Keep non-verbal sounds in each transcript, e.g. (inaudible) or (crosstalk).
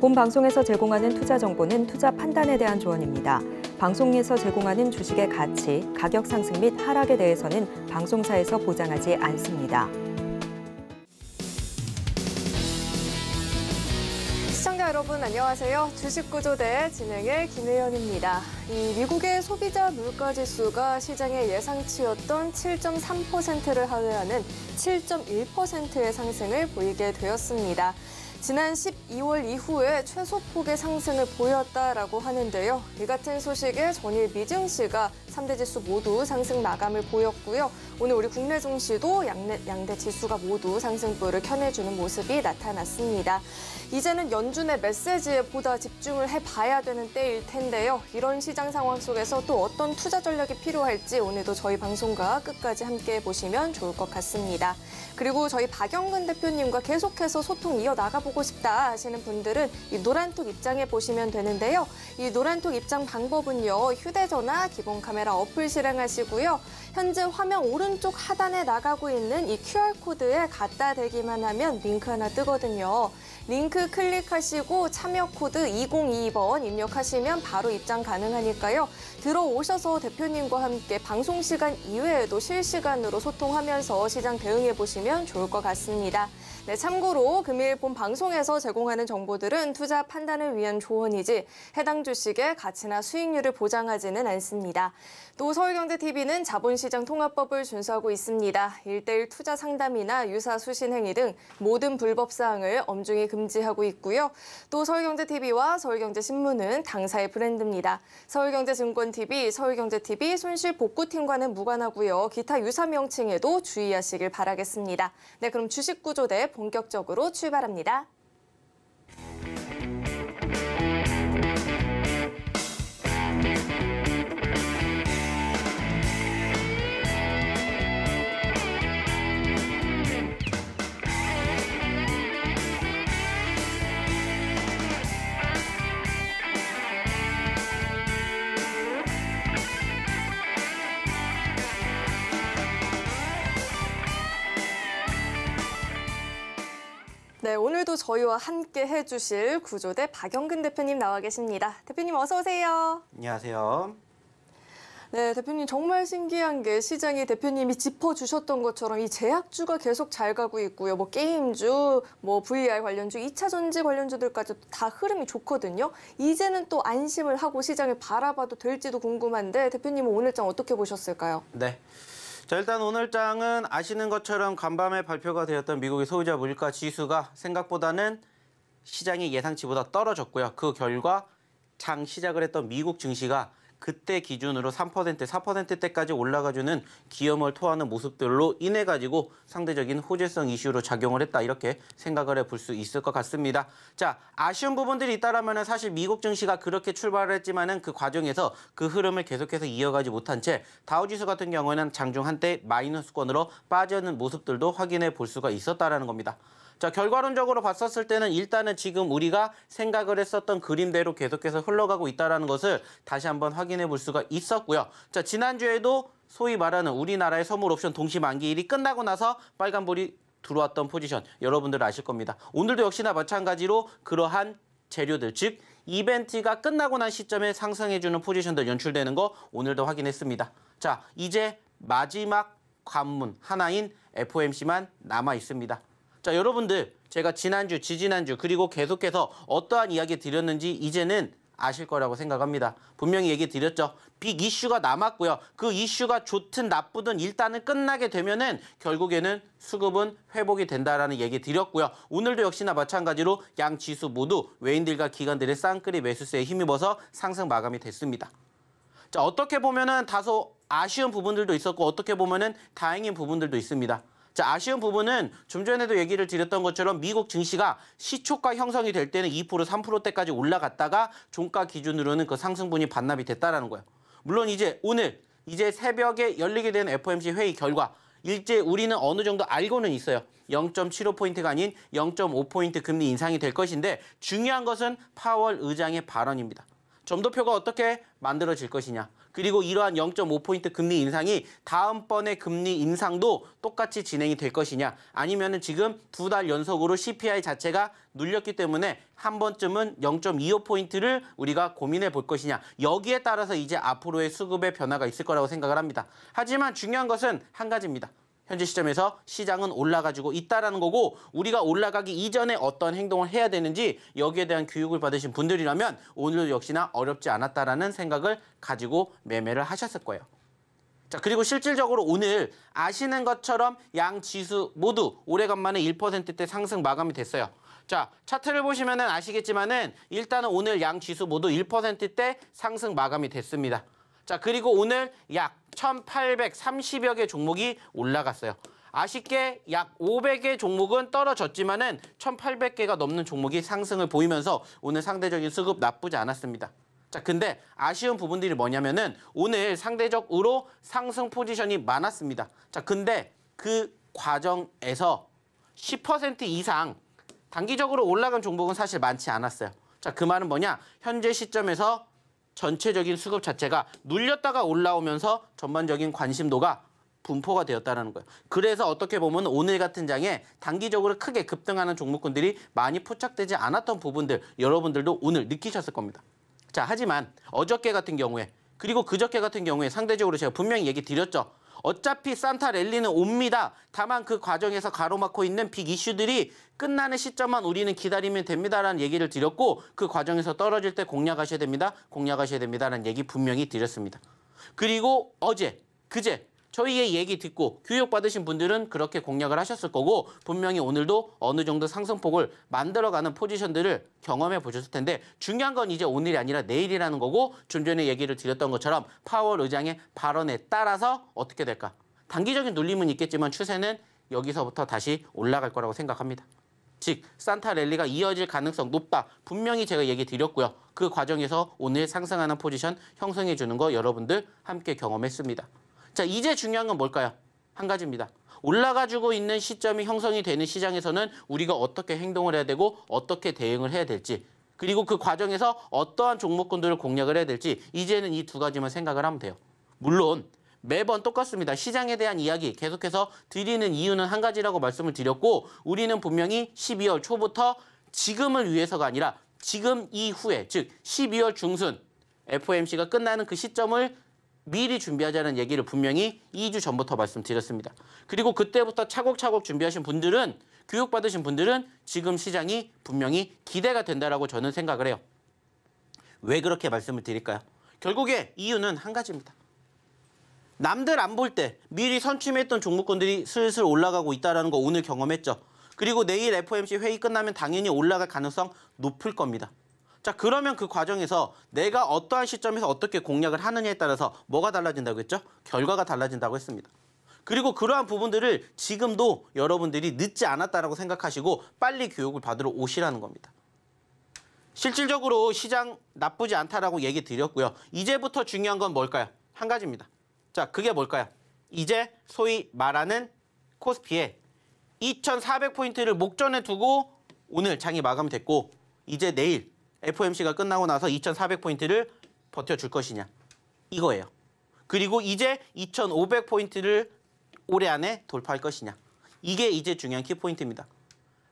본 방송에서 제공하는 투자 정보는 투자 판단에 대한 조언입니다. 방송에서 제공하는 주식의 가치, 가격 상승 및 하락에 대해서는 방송사에서 보장하지 않습니다. 시청자 여러분 안녕하세요. 주식구조대 진행의 김혜연입니다. 이 미국의 소비자 물가지수가 시장의 예상치였던 7.3%를 하회하는 7.1%의 상승을 보이게 되었습니다. 지난 12월 이후에 최소폭의 상승을 보였다라고 하는데요. 이 같은 소식에 전일 미증시가 3대 지수 모두 상승 마감을 보였고요. 오늘 우리 국내 증시도 양대, 양대 지수가 모두 상승부를 켜내주는 모습이 나타났습니다. 이제는 연준의 메시지에 보다 집중을 해봐야 되는 때일 텐데요. 이런 시장 상황 속에서 또 어떤 투자 전략이 필요할지 오늘도 저희 방송과 끝까지 함께 보시면 좋을 것 같습니다. 그리고 저희 박영근 대표님과 계속해서 소통 이어나가보고 싶다 하시는 분들은 이 노란톡 입장에 보시면 되는데요. 이 노란톡 입장 방법은요. 휴대전화, 기본 카메라 어플 실행하시고요. 현재 화면 오른쪽 하단에 나가고 있는 이 QR코드에 갖다 대기만 하면 링크 하나 뜨거든요. 링크 클릭하시고 참여 코드 2022번 입력하시면 바로 입장 가능하니까요. 들어오셔서 대표님과 함께 방송 시간 이외에도 실시간으로 소통하면서 시장 대응해 보시면 좋을 것 같습니다. 네, 참고로 금일 본 방송에서 제공하는 정보들은 투자 판단을 위한 조언이지 해당 주식의 가치나 수익률을 보장하지는 않습니다. 또 서울경제TV는 자본시장 통합법을 준수하고 있습니다. 일대일 투자 상담이나 유사 수신 행위 등 모든 불법 사항을 엄중히 금지하고 있고요. 또 서울경제TV와 서울경제신문은 당사의 브랜드입니다. 서울경제증권TV, 서울경제TV 손실복구팀과는 무관하고요. 기타 유사 명칭에도 주의하시길 바라겠습니다. 네, 그럼 주식구조 대 본격적으로 출발합니다. 네, 오늘도 저희와 함께 해주실 구조대 박영근 대표님 나와 계십니다. 대표님 어서 오세요. 안녕하세요. 네, 대표님 정말 신기한 게 시장이 대표님이 짚어주셨던 것처럼 이 제약주가 계속 잘 가고 있고요. 뭐 게임주, 뭐 VR 관련주, 2차 전지 관련주들까지 다 흐름이 좋거든요. 이제는 또 안심을 하고 시장을 바라봐도 될지도 궁금한데 대표님은 오늘장 어떻게 보셨을까요? 네. 자 일단 오늘 장은 아시는 것처럼 간밤에 발표가 되었던 미국의 소유자 물가 지수가 생각보다는 시장의 예상치보다 떨어졌고요. 그 결과 장 시작을 했던 미국 증시가 그때 기준으로 3% 4%대까지 올라가주는 기염을 토하는 모습들로 인해 가지고 상대적인 호재성 이슈로 작용을 했다 이렇게 생각을 해 볼 수 있을 것 같습니다. 자 아쉬운 부분들이 있다라면 사실 미국 증시가 그렇게 출발을 했지만은 그 과정에서 그 흐름을 계속해서 이어가지 못한 채 다우지수 같은 경우에는 장중 한때 마이너스권으로 빠지는 모습들도 확인해 볼 수가 있었다라는 겁니다. 자, 결과론적으로 봤었을 때는 일단은 지금 우리가 생각을 했었던 그림대로 계속해서 흘러가고 있다는 것을 다시 한번 확인해 볼 수가 있었고요. 자, 지난주에도 소위 말하는 우리나라의 선물 옵션 동시 만기일이 끝나고 나서 빨간불이 들어왔던 포지션 여러분들 아실 겁니다. 오늘도 역시나 마찬가지로 그러한 재료들 즉 이벤트가 끝나고 난 시점에 상승해주는 포지션들 연출되는 거 오늘도 확인했습니다. 자 이제 마지막 관문 하나인 FOMC만 남아 있습니다. 자, 여러분들 제가 지난주, 지지난주 그리고 계속해서 어떠한 이야기 드렸는지 이제는 아실 거라고 생각합니다. 분명히 얘기 드렸죠. 빅 이슈가 남았고요. 그 이슈가 좋든 나쁘든 일단은 끝나게 되면은 결국에는 수급은 회복이 된다라는 얘기 드렸고요. 오늘도 역시나 마찬가지로 양 지수 모두 외인들과 기관들의 쌍끌이 매수세에 힘입어서 상승 마감이 됐습니다. 자, 어떻게 보면은 다소 아쉬운 부분들도 있었고 어떻게 보면은 다행인 부분들도 있습니다. 자, 아쉬운 부분은 좀 전에도 얘기를 드렸던 것처럼 미국 증시가 시초가 형성이 될 때는 2% 3%대까지 올라갔다가 종가 기준으로는 그 상승분이 반납이 됐다라는 거예요. 물론 이제 오늘 이제 새벽에 열리게 된 FOMC 회의 결과 일제 우리는 어느 정도 알고는 있어요. 0.75포인트가 아닌 0.5포인트 금리 인상이 될 것인데 중요한 것은 파월 의장의 발언입니다. 점도표가 어떻게 만들어질 것이냐. 그리고 이러한 0.5포인트 금리 인상이 다음번에 금리 인상도 똑같이 진행이 될 것이냐 아니면은 지금 두 달 연속으로 CPI 자체가 눌렸기 때문에 한 번쯤은 0.25포인트를 우리가 고민해 볼 것이냐 여기에 따라서 이제 앞으로의 수급의 변화가 있을 거라고 생각을 합니다. 하지만 중요한 것은 한 가지입니다. 현재 시점에서 시장은 올라가지고 있다라는 거고 우리가 올라가기 이전에 어떤 행동을 해야 되는지 여기에 대한 교육을 받으신 분들이라면 오늘도 역시나 어렵지 않았다라는 생각을 가지고 매매를 하셨을 거예요. 자 그리고 실질적으로 오늘 아시는 것처럼 양 지수 모두 오래간만에 1%대 상승 마감이 됐어요. 자, 차트를 보시면 아시겠지만은 일단은 오늘 양 지수 모두 1%대 상승 마감이 됐습니다. 자, 그리고 오늘 약 1,830여 개 종목이 올라갔어요. 아쉽게 약 500개 종목은 떨어졌지만은 1,800개가 넘는 종목이 상승을 보이면서 오늘 상대적인 수급 나쁘지 않았습니다. 자, 근데 아쉬운 부분들이 뭐냐면은 오늘 상대적으로 상승 포지션이 많았습니다. 자, 근데 그 과정에서 10% 이상 단기적으로 올라간 종목은 사실 많지 않았어요. 자, 그 말은 뭐냐? 현재 시점에서 전체적인 수급 자체가 눌렸다가 올라오면서 전반적인 관심도가 분포가 되었다는 거예요. 그래서 어떻게 보면 오늘 같은 장에 단기적으로 크게 급등하는 종목군들이 많이 포착되지 않았던 부분들 여러분들도 오늘 느끼셨을 겁니다. 자 하지만 어저께 같은 경우에 그리고 그저께 같은 경우에 상대적으로 제가 분명히 얘기 드렸죠. 어차피 산타 랠리는 옵니다. 다만 그 과정에서 가로막고 있는 빅 이슈들이 끝나는 시점만 우리는 기다리면 됩니다라는 얘기를 드렸고 그 과정에서 떨어질 때 공략하셔야 됩니다. 공략하셔야 됩니다라는 얘기 분명히 드렸습니다. 그리고 어제, 그제 저희의 얘기 듣고 교육받으신 분들은 그렇게 공략을 하셨을 거고 분명히 오늘도 어느 정도 상승폭을 만들어가는 포지션들을 경험해 보셨을 텐데 중요한 건 이제 오늘이 아니라 내일이라는 거고 좀 전에 얘기를 드렸던 것처럼 파월 의장의 발언에 따라서 어떻게 될까? 단기적인 눌림은 있겠지만 추세는 여기서부터 다시 올라갈 거라고 생각합니다. 즉 산타 랠리가 이어질 가능성 높다. 분명히 제가 얘기 드렸고요. 그 과정에서 오늘 상승하는 포지션 형성해 주는 거 여러분들 함께 경험했습니다. 자, 이제 중요한 건 뭘까요? 한 가지입니다. 올라가지고 있는 시점이 형성이 되는 시장에서는 우리가 어떻게 행동을 해야 되고 어떻게 대응을 해야 될지 그리고 그 과정에서 어떠한 종목군들을 공략을 해야 될지 이제는 이 두 가지만 생각을 하면 돼요. 물론 매번 똑같습니다. 시장에 대한 이야기 계속해서 드리는 이유는 한 가지라고 말씀을 드렸고 우리는 분명히 12월 초부터 지금을 위해서가 아니라 지금 이후에 즉 12월 중순 FOMC가 끝나는 그 시점을 미리 준비하자는 얘기를 분명히 2주 전부터 말씀드렸습니다. 그리고 그때부터 차곡차곡 준비하신 분들은 교육받으신 분들은 지금 시장이 분명히 기대가 된다라고 저는 생각을 해요. 왜 그렇게 말씀을 드릴까요? 결국에 이유는 한 가지입니다. 남들 안 볼 때 미리 선취했던 종목권들이 슬슬 올라가고 있다는 거 오늘 경험했죠. 그리고 내일 FOMC 회의 끝나면 당연히 올라갈 가능성 높을 겁니다. 자 그러면 그 과정에서 내가 어떠한 시점에서 어떻게 공략을 하느냐에 따라서 뭐가 달라진다고 했죠? 결과가 달라진다고 했습니다. 그리고 그러한 부분들을 지금도 여러분들이 늦지 않았다라고 생각하시고 빨리 교육을 받으러 오시라는 겁니다. 실질적으로 시장 나쁘지 않다라고 얘기 드렸고요. 이제부터 중요한 건 뭘까요? 한 가지입니다. 자, 그게 뭘까요? 이제 소위 말하는 코스피에 2,400포인트를 목전에 두고 오늘 장이 마감됐고 이제 내일 FOMC가 끝나고 나서 2,400포인트를 버텨줄 것이냐 이거예요. 그리고 이제 2,500포인트를 올해 안에 돌파할 것이냐 이게 이제 중요한 키포인트입니다.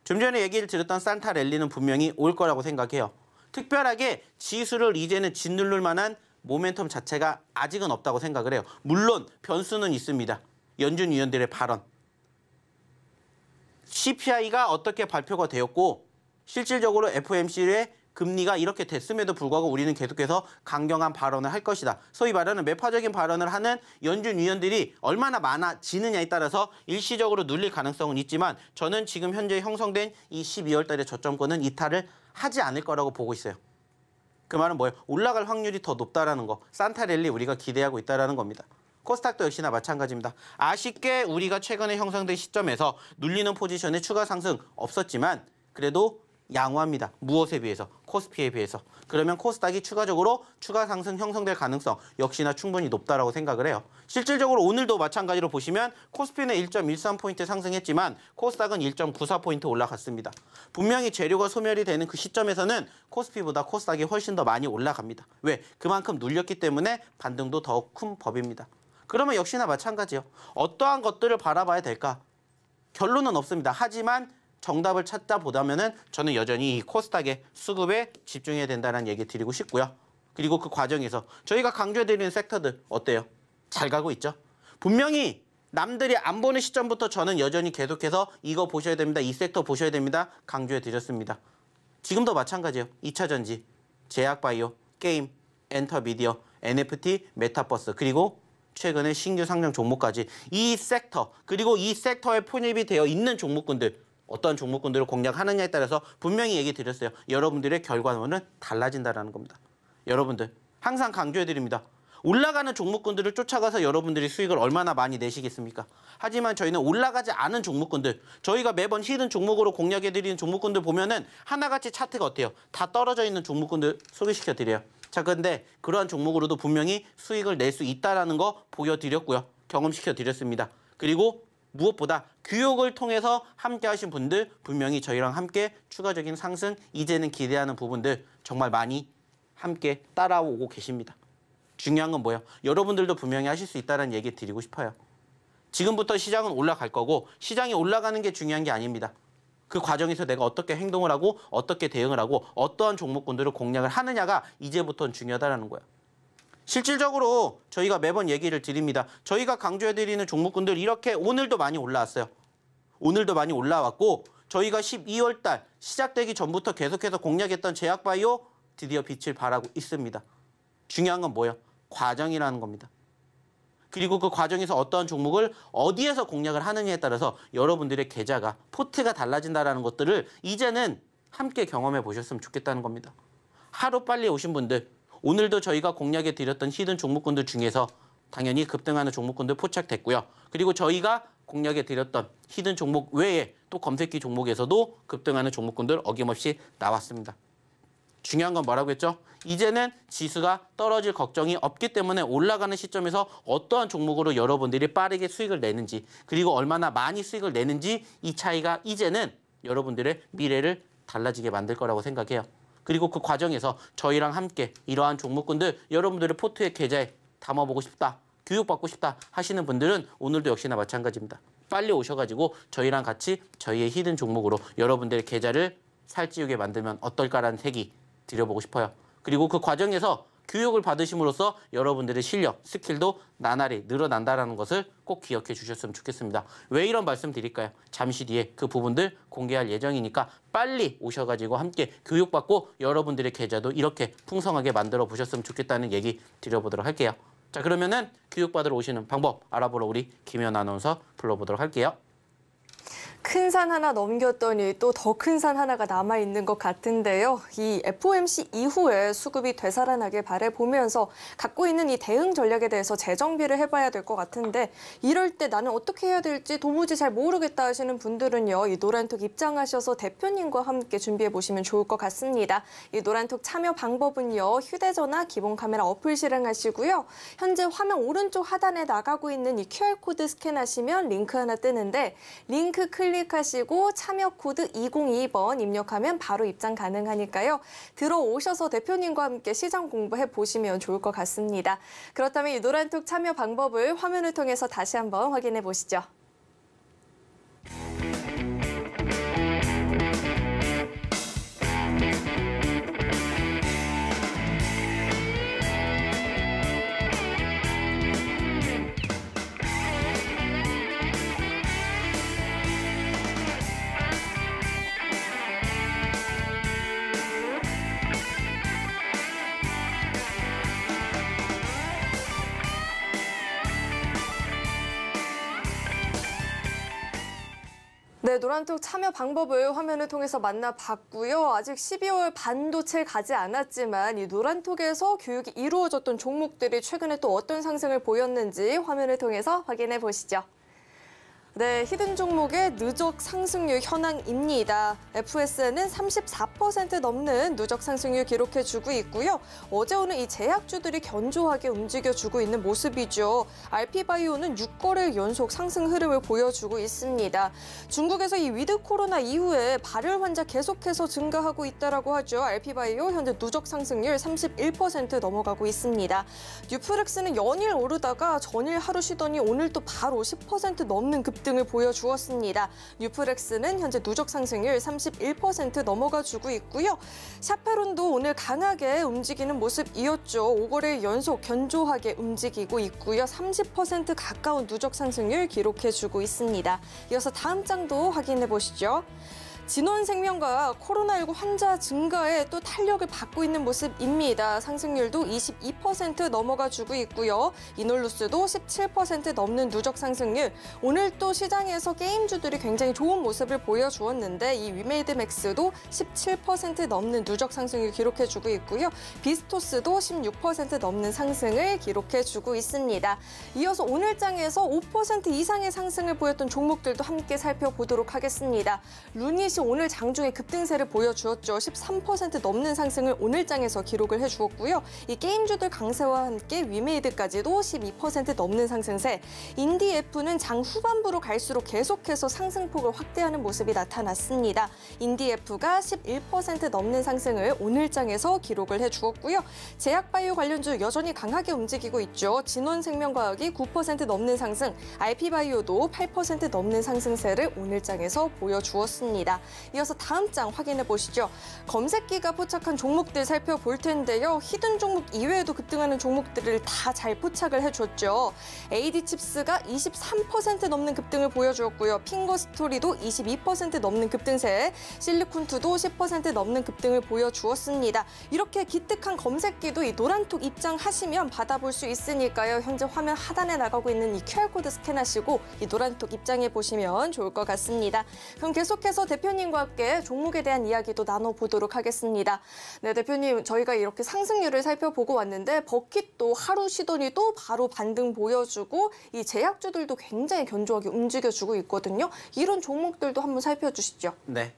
좀 전에 얘기를 드렸던 산타 랠리는 분명히 올 거라고 생각해요. 특별하게 지수를 이제는 짓눌를 만한 모멘텀 자체가 아직은 없다고 생각을 해요. 물론 변수는 있습니다. 연준 위원들의 발언. CPI가 어떻게 발표가 되었고 실질적으로 FOMC의 금리가 이렇게 됐음에도 불구하고 우리는 계속해서 강경한 발언을 할 것이다. 소위 말하는 매파적인 발언을 하는 연준 위원들이 얼마나 많아지느냐에 따라서 일시적으로 눌릴 가능성은 있지만 저는 지금 현재 형성된 이 12월 달의 저점권은 이탈을 하지 않을 거라고 보고 있어요. 그 말은 뭐예요? 올라갈 확률이 더 높다라는 거. 산타 랠리 우리가 기대하고 있다라는 겁니다. 코스닥도 역시나 마찬가지입니다. 아쉽게 우리가 최근에 형성된 시점에서 눌리는 포지션의 추가 상승 없었지만 그래도 양호합니다. 무엇에 비해서? 코스피에 비해서. 그러면 코스닥이 추가적으로 추가 상승 형성될 가능성 역시나 충분히 높다라고 생각을 해요. 실질적으로 오늘도 마찬가지로 보시면 코스피는 1.13포인트 상승했지만 코스닥은 1.94포인트 올라갔습니다. 분명히 재료가 소멸이 되는 그 시점에서는 코스피보다 코스닥이 훨씬 더 많이 올라갑니다. 왜? 그만큼 눌렸기 때문에 반등도 더욱 큰 법입니다. 그러면 역시나 마찬가지요. 어떠한 것들을 바라봐야 될까? 결론은 없습니다. 하지만 정답을 찾다 보다면은 저는 여전히 이 코스닥의 수급에 집중해야 된다는 얘기 드리고 싶고요. 그리고 그 과정에서 저희가 강조해드리는 섹터들 어때요? 잘 가고 있죠? 분명히 남들이 안 보는 시점부터 저는 여전히 계속해서 이거 보셔야 됩니다. 이 섹터 보셔야 됩니다. 강조해드렸습니다. 지금도 마찬가지예요. 2차전지, 제약바이오, 게임, 엔터미디어, NFT, 메타버스 그리고 최근에 신규 상장 종목까지 이 섹터 그리고 이 섹터에 편입이 되어 있는 종목군들 어떤 종목군들을 공략하느냐에 따라서 분명히 얘기 드렸어요. 여러분들의 결과는 달라진다라는 겁니다. 여러분들 항상 강조해드립니다. 올라가는 종목군들을 쫓아가서 여러분들이 수익을 얼마나 많이 내시겠습니까? 하지만 저희는 올라가지 않은 종목군들, 저희가 매번 히든 종목으로 공략해드리는 종목군들 보면은 하나같이 차트가 어때요? 다 떨어져 있는 종목군들 소개시켜드려요. 자, 근데 그러한 종목으로도 분명히 수익을 낼 수 있다라는 거 보여드렸고요. 경험시켜드렸습니다. 그리고 무엇보다 교육을 통해서 함께 하신 분들 분명히 저희랑 함께 추가적인 상승 이제는 기대하는 부분들 정말 많이 함께 따라오고 계십니다. 중요한 건 뭐예요? 여러분들도 분명히 하실 수 있다는 얘기 드리고 싶어요. 지금부터 시장은 올라갈 거고 시장이 올라가는 게 중요한 게 아닙니다. 그 과정에서 내가 어떻게 행동을 하고 어떻게 대응을 하고 어떠한 종목군들을 공략을 하느냐가 이제부터는 중요하다는 거예요. 실질적으로 저희가 매번 얘기를 드립니다. 저희가 강조해드리는 종목군들 이렇게 오늘도 많이 올라왔어요. 오늘도 많이 올라왔고 저희가 12월 달 시작되기 전부터 계속해서 공략했던 제약바이오 드디어 빛을 발하고 있습니다. 중요한 건 뭐예요? 과정이라는 겁니다. 그리고 그 과정에서 어떠한 종목을 어디에서 공략을 하느냐에 따라서 여러분들의 계좌가 포트가 달라진다라는 것들을 이제는 함께 경험해 보셨으면 좋겠다는 겁니다. 하루 빨리 오신 분들 오늘도 저희가 공략에 드렸던 히든 종목군들 중에서 당연히 급등하는 종목군들 포착됐고요. 그리고 저희가 공략에 드렸던 히든 종목 외에 또 검색기 종목에서도 급등하는 종목군들 어김없이 나왔습니다. 중요한 건 뭐라고 했죠? 이제는 지수가 떨어질 걱정이 없기 때문에 올라가는 시점에서 어떠한 종목으로 여러분들이 빠르게 수익을 내는지 그리고 얼마나 많이 수익을 내는지 이 차이가 이제는 여러분들의 미래를 달라지게 만들 거라고 생각해요. 그리고 그 과정에서 저희랑 함께 이러한 종목군들 여러분들의 포트의 계좌에 담아보고 싶다. 교육받고 싶다 하시는 분들은 오늘도 역시나 마찬가지입니다. 빨리 오셔가지고 저희랑 같이 저희의 히든 종목으로 여러분들의 계좌를 살찌우게 만들면 어떨까라는 색이 드려보고 싶어요. 그리고 그 과정에서 교육을 받으심으로써 여러분들의 실력, 스킬도 나날이 늘어난다라는 것을 꼭 기억해 주셨으면 좋겠습니다. 왜 이런 말씀 드릴까요? 잠시 뒤에 그 부분들 공개할 예정이니까 빨리 오셔가지고 함께 교육받고 여러분들의 계좌도 이렇게 풍성하게 만들어 보셨으면 좋겠다는 얘기 드려보도록 할게요. 자 그러면은 교육받으러 오시는 방법 알아보러 우리 김현 아나운서 불러보도록 할게요. 큰산 하나 넘겼더니 또 더 큰 산 하나가 남아 있는 것 같은데요. 이 FOMC 이후에 수급이 되살아나길 바래보면서 갖고 있는 이 대응 전략에 대해서 재정비를 해봐야 될 것 같은데 이럴 때 나는 어떻게 해야 될지 도무지 잘 모르겠다 하시는 분들은요. 이 노란톡 입장하셔서 대표님과 함께 준비해 보시면 좋을 것 같습니다. 이 노란톡 참여 방법은요. 휴대전화 기본 카메라 어플 실행하시고요. 현재 화면 오른쪽 하단에 나가고 있는 이 QR코드 스캔하시면 링크 하나 뜨는데 링크 클릭 클릭하시고 참여 코드 2022번 입력하면 바로 입장 가능하니까요. 들어오셔서 대표님과 함께 시장 공부해 보시면 좋을 것 같습니다. 그렇다면 이 노란톡 참여 방법을 화면을 통해서 다시 한번 확인해 보시죠. 노란톡 참여 방법을 화면을 통해서 만나봤고요. 아직 12월 반도 채 가지 않았지만 이 노란톡에서 교육이 이루어졌던 종목들이 최근에 또 어떤 상승을 보였는지 화면을 통해서 확인해 보시죠. 네, 히든 종목의 누적 상승률 현황입니다. FSN은 34% 넘는 누적 상승률 기록해주고 있고요. 어제 오늘 이 제약주들이 견조하게 움직여주고 있는 모습이죠. RP바이오는 6거래 연속 상승 흐름을 보여주고 있습니다. 중국에서 이 위드 코로나 이후에 발열 환자 계속해서 증가하고 있다고 하죠. RP바이오 현재 누적 상승률 31% 넘어가고 있습니다. 뉴프렉스는 연일 오르다가 전일 하루 쉬더니 오늘 도 바로 10% 넘는 급 급등을 보여주었습니다. 뉴프렉스는 현재 누적 상승률 31% 넘어가주고 있고요. 샤페론도 오늘 강하게 움직이는 모습 이었죠. 5거래 연속 견조하게 움직이고 있고요. 30% 가까운 누적 상승률 기록해주고 있습니다. 이어서 다음 장도 확인해 보시죠. 진원생명과 코로나19 환자 증가에 또 탄력을 받고 있는 모습입니다. 상승률도 22% 넘어가 주고 있고요. 이놀루스도 17% 넘는 누적 상승률. 오늘 또 시장에서 게임주들이 굉장히 좋은 모습을 보여주었는데 이 위메이드 맥스도 17% 넘는 누적 상승률 기록해 주고 있고요. 비스토스도 16% 넘는 상승을 기록해 주고 있습니다. 이어서 오늘 장에서 5% 이상의 상승을 보였던 종목들도 함께 살펴보도록 하겠습니다. 루닛 역시 오늘 장중에 급등세를 보여주었죠. 13% 넘는 상승을 오늘장에서 기록을 해주었고요. 이 게임주들 강세와 함께 위메이드까지도 12% 넘는 상승세. 인디F는 장 후반부로 갈수록 계속해서 상승폭을 확대하는 모습이 나타났습니다. 인디F가 11% 넘는 상승을 오늘장에서 기록을 해주었고요. 제약바이오 관련주 여전히 강하게 움직이고 있죠. 진원생명과학이 9% 넘는 상승, IP바이오도 8% 넘는 상승세를 오늘장에서 보여주었습니다. 이어서 다음 장 확인해 보시죠. 검색기가 포착한 종목들 살펴볼 텐데요. 히든 종목 이외에도 급등하는 종목들을 다 잘 포착을 해줬죠. AD 칩스가 23% 넘는 급등을 보여주었고요. 핑거 스토리도 22% 넘는 급등세, 실리콘투도 10% 넘는 급등을 보여주었습니다. 이렇게 기특한 검색기도 이 노란톡 입장하시면 받아볼 수 있으니까요. 현재 화면 하단에 나가고 있는 이 QR코드 스캔하시고 이 노란톡 입장해 보시면 좋을 것 같습니다. 그럼 계속해서 대표님 대표님과 함께 종목에 대한 이야기도 나눠보도록 하겠습니다. 네, 대표님, 저희가 이렇게 상승률을 살펴보고 왔는데 버킷도 하루 시돈이 도 바로 반등 보여주고 이 제약주들도 굉장히 견조하게 움직여주고 있거든요. 이런 종목들도 한번 살펴주시죠. 네.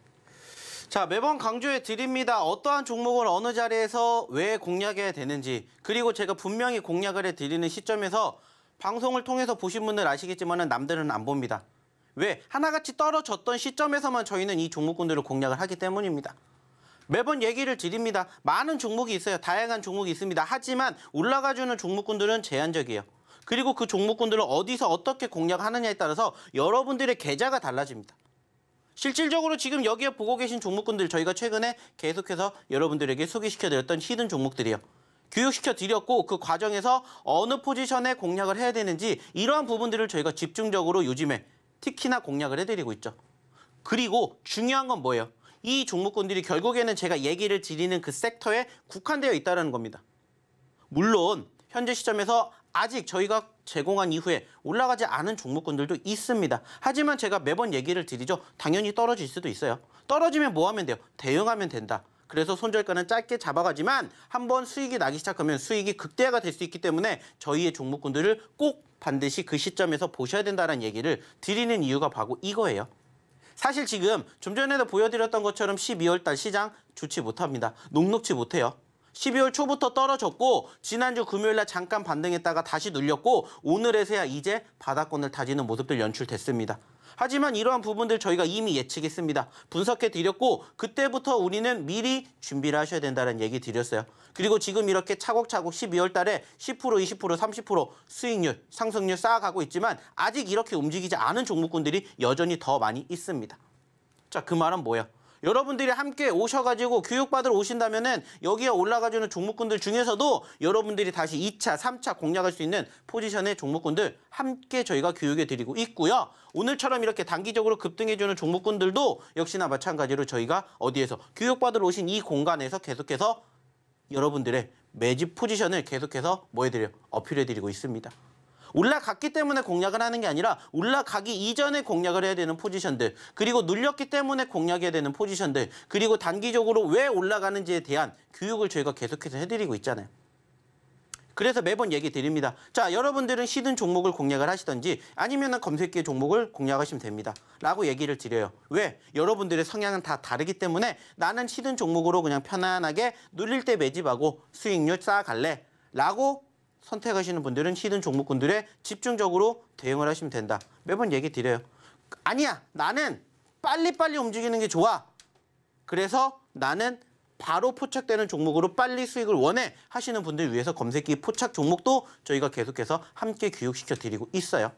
자 매번 강조해 드립니다. 어떠한 종목을 어느 자리에서 왜 공략해야 되는지 그리고 제가 분명히 공략을 해 드리는 시점에서 방송을 통해서 보신 분들 아시겠지만 남들은 안 봅니다. 왜? 하나같이 떨어졌던 시점에서만 저희는 이 종목군들을 공략을 하기 때문입니다. 매번 얘기를 드립니다. 많은 종목이 있어요. 다양한 종목이 있습니다. 하지만 올라가주는 종목군들은 제한적이에요. 그리고 그 종목군들을 어디서 어떻게 공략하느냐에 따라서 여러분들의 계좌가 달라집니다. 실질적으로 지금 여기에 보고 계신 종목군들 저희가 최근에 계속해서 여러분들에게 소개시켜드렸던 히든 종목들이요 교육시켜드렸고 그 과정에서 어느 포지션에 공략을 해야 되는지 이러한 부분들을 저희가 집중적으로 요즘에 특히나 공략을 해드리고 있죠. 그리고 중요한 건 뭐예요? 이 종목군들이 결국에는 제가 얘기를 드리는 그 섹터에 국한되어 있다는 겁니다. 물론 현재 시점에서 아직 저희가 제공한 이후에 올라가지 않은 종목군들도 있습니다. 하지만 제가 매번 얘기를 드리죠. 당연히 떨어질 수도 있어요. 떨어지면 뭐 하면 돼요? 대응하면 된다. 그래서 손절가는 짧게 잡아가지만 한 번 수익이 나기 시작하면 수익이 극대화가 될 수 있기 때문에 저희의 종목군들을 꼭 반드시 그 시점에서 보셔야 된다는 얘기를 드리는 이유가 바로 이거예요. 사실 지금 좀 전에도 보여드렸던 것처럼 12월달 시장 좋지 못합니다. 녹록지 못해요. 12월 초부터 떨어졌고 지난주 금요일날 잠깐 반등했다가 다시 눌렸고 오늘에서야 이제 바닥권을 다지는 모습들 연출됐습니다. 하지만 이러한 부분들 저희가 이미 예측했습니다. 분석해 드렸고 그때부터 우리는 미리 준비를 하셔야 된다는 얘기 드렸어요. 그리고 지금 이렇게 차곡차곡 12월 달에 10%, 20%, 30% 수익률, 상승률 쌓아가고 있지만 아직 이렇게 움직이지 않은 종목군들이 여전히 더 많이 있습니다. 자, 그 말은 뭐예요? 여러분들이 함께 오셔가지고 교육받으러 오신다면은 여기에 올라가주는 종목군들 중에서도 여러분들이 다시 2차, 3차 공략할 수 있는 포지션의 종목군들 함께 저희가 교육해 드리고 있고요. 오늘처럼 이렇게 단기적으로 급등해주는 종목군들도 역시나 마찬가지로 저희가 어디에서 교육받으러 오신 이 공간에서 계속해서 여러분들의 매집 포지션을 계속해서 뭐 해드려? 요 어필해드리고 있습니다. 올라갔기 때문에 공략을 하는 게 아니라 올라가기 이전에 공략을 해야 되는 포지션들 그리고 눌렸기 때문에 공략해야 되는 포지션들 그리고 단기적으로 왜 올라가는지에 대한 교육을 저희가 계속해서 해드리고 있잖아요. 그래서 매번 얘기 드립니다. 자, 여러분들은 시든 종목을 공략을 하시던지 아니면 검색기 종목을 공략하시면 됩니다. 라고 얘기를 드려요. 왜? 여러분들의 성향은 다 다르기 때문에 나는 시든 종목으로 그냥 편안하게 눌릴 때 매집하고 수익률 쌓아갈래. 라고 선택하시는 분들은 히든 종목군들에 집중적으로 대응을 하시면 된다. 매번 얘기 드려요. 아니야 나는 빨리빨리 움직이는 게 좋아. 그래서 나는 바로 포착되는 종목으로 빨리 수익을 원해 하시는 분들 위해서 검색기 포착 종목도 저희가 계속해서 함께 교육시켜 드리고 있어요.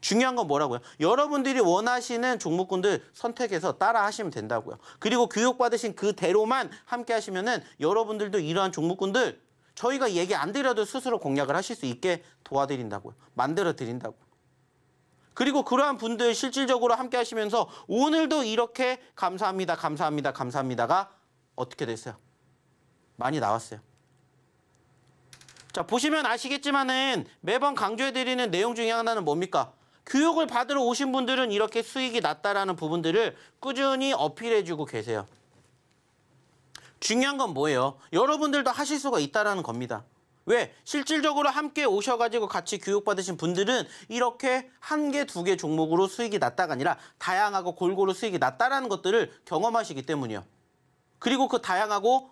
중요한 건 뭐라고요? 여러분들이 원하시는 종목군들 선택해서 따라 하시면 된다고요. 그리고 교육받으신 그대로만 함께 하시면은 여러분들도 이러한 종목군들 저희가 얘기 안 드려도 스스로 공략을 하실 수 있게 도와드린다고요. 만들어 드린다고. 그리고 그러한 분들 실질적으로 함께 하시면서 오늘도 이렇게 감사합니다, 감사합니다, 감사합니다가 어떻게 됐어요? 많이 나왔어요. 자, 보시면 아시겠지만은 매번 강조해드리는 내용 중에 하나는 뭡니까? 교육을 받으러 오신 분들은 이렇게 수익이 낮다라는 부분들을 꾸준히 어필해주고 계세요. 중요한 건 뭐예요? 여러분들도 하실 수가 있다는 겁니다. 왜? 실질적으로 함께 오셔가지고 같이 교육받으신 분들은 이렇게 한 개, 두 개 종목으로 수익이 났다가 아니라 다양하고 골고루 수익이 났다라는 것들을 경험하시기 때문이요. 그리고 그 다양하고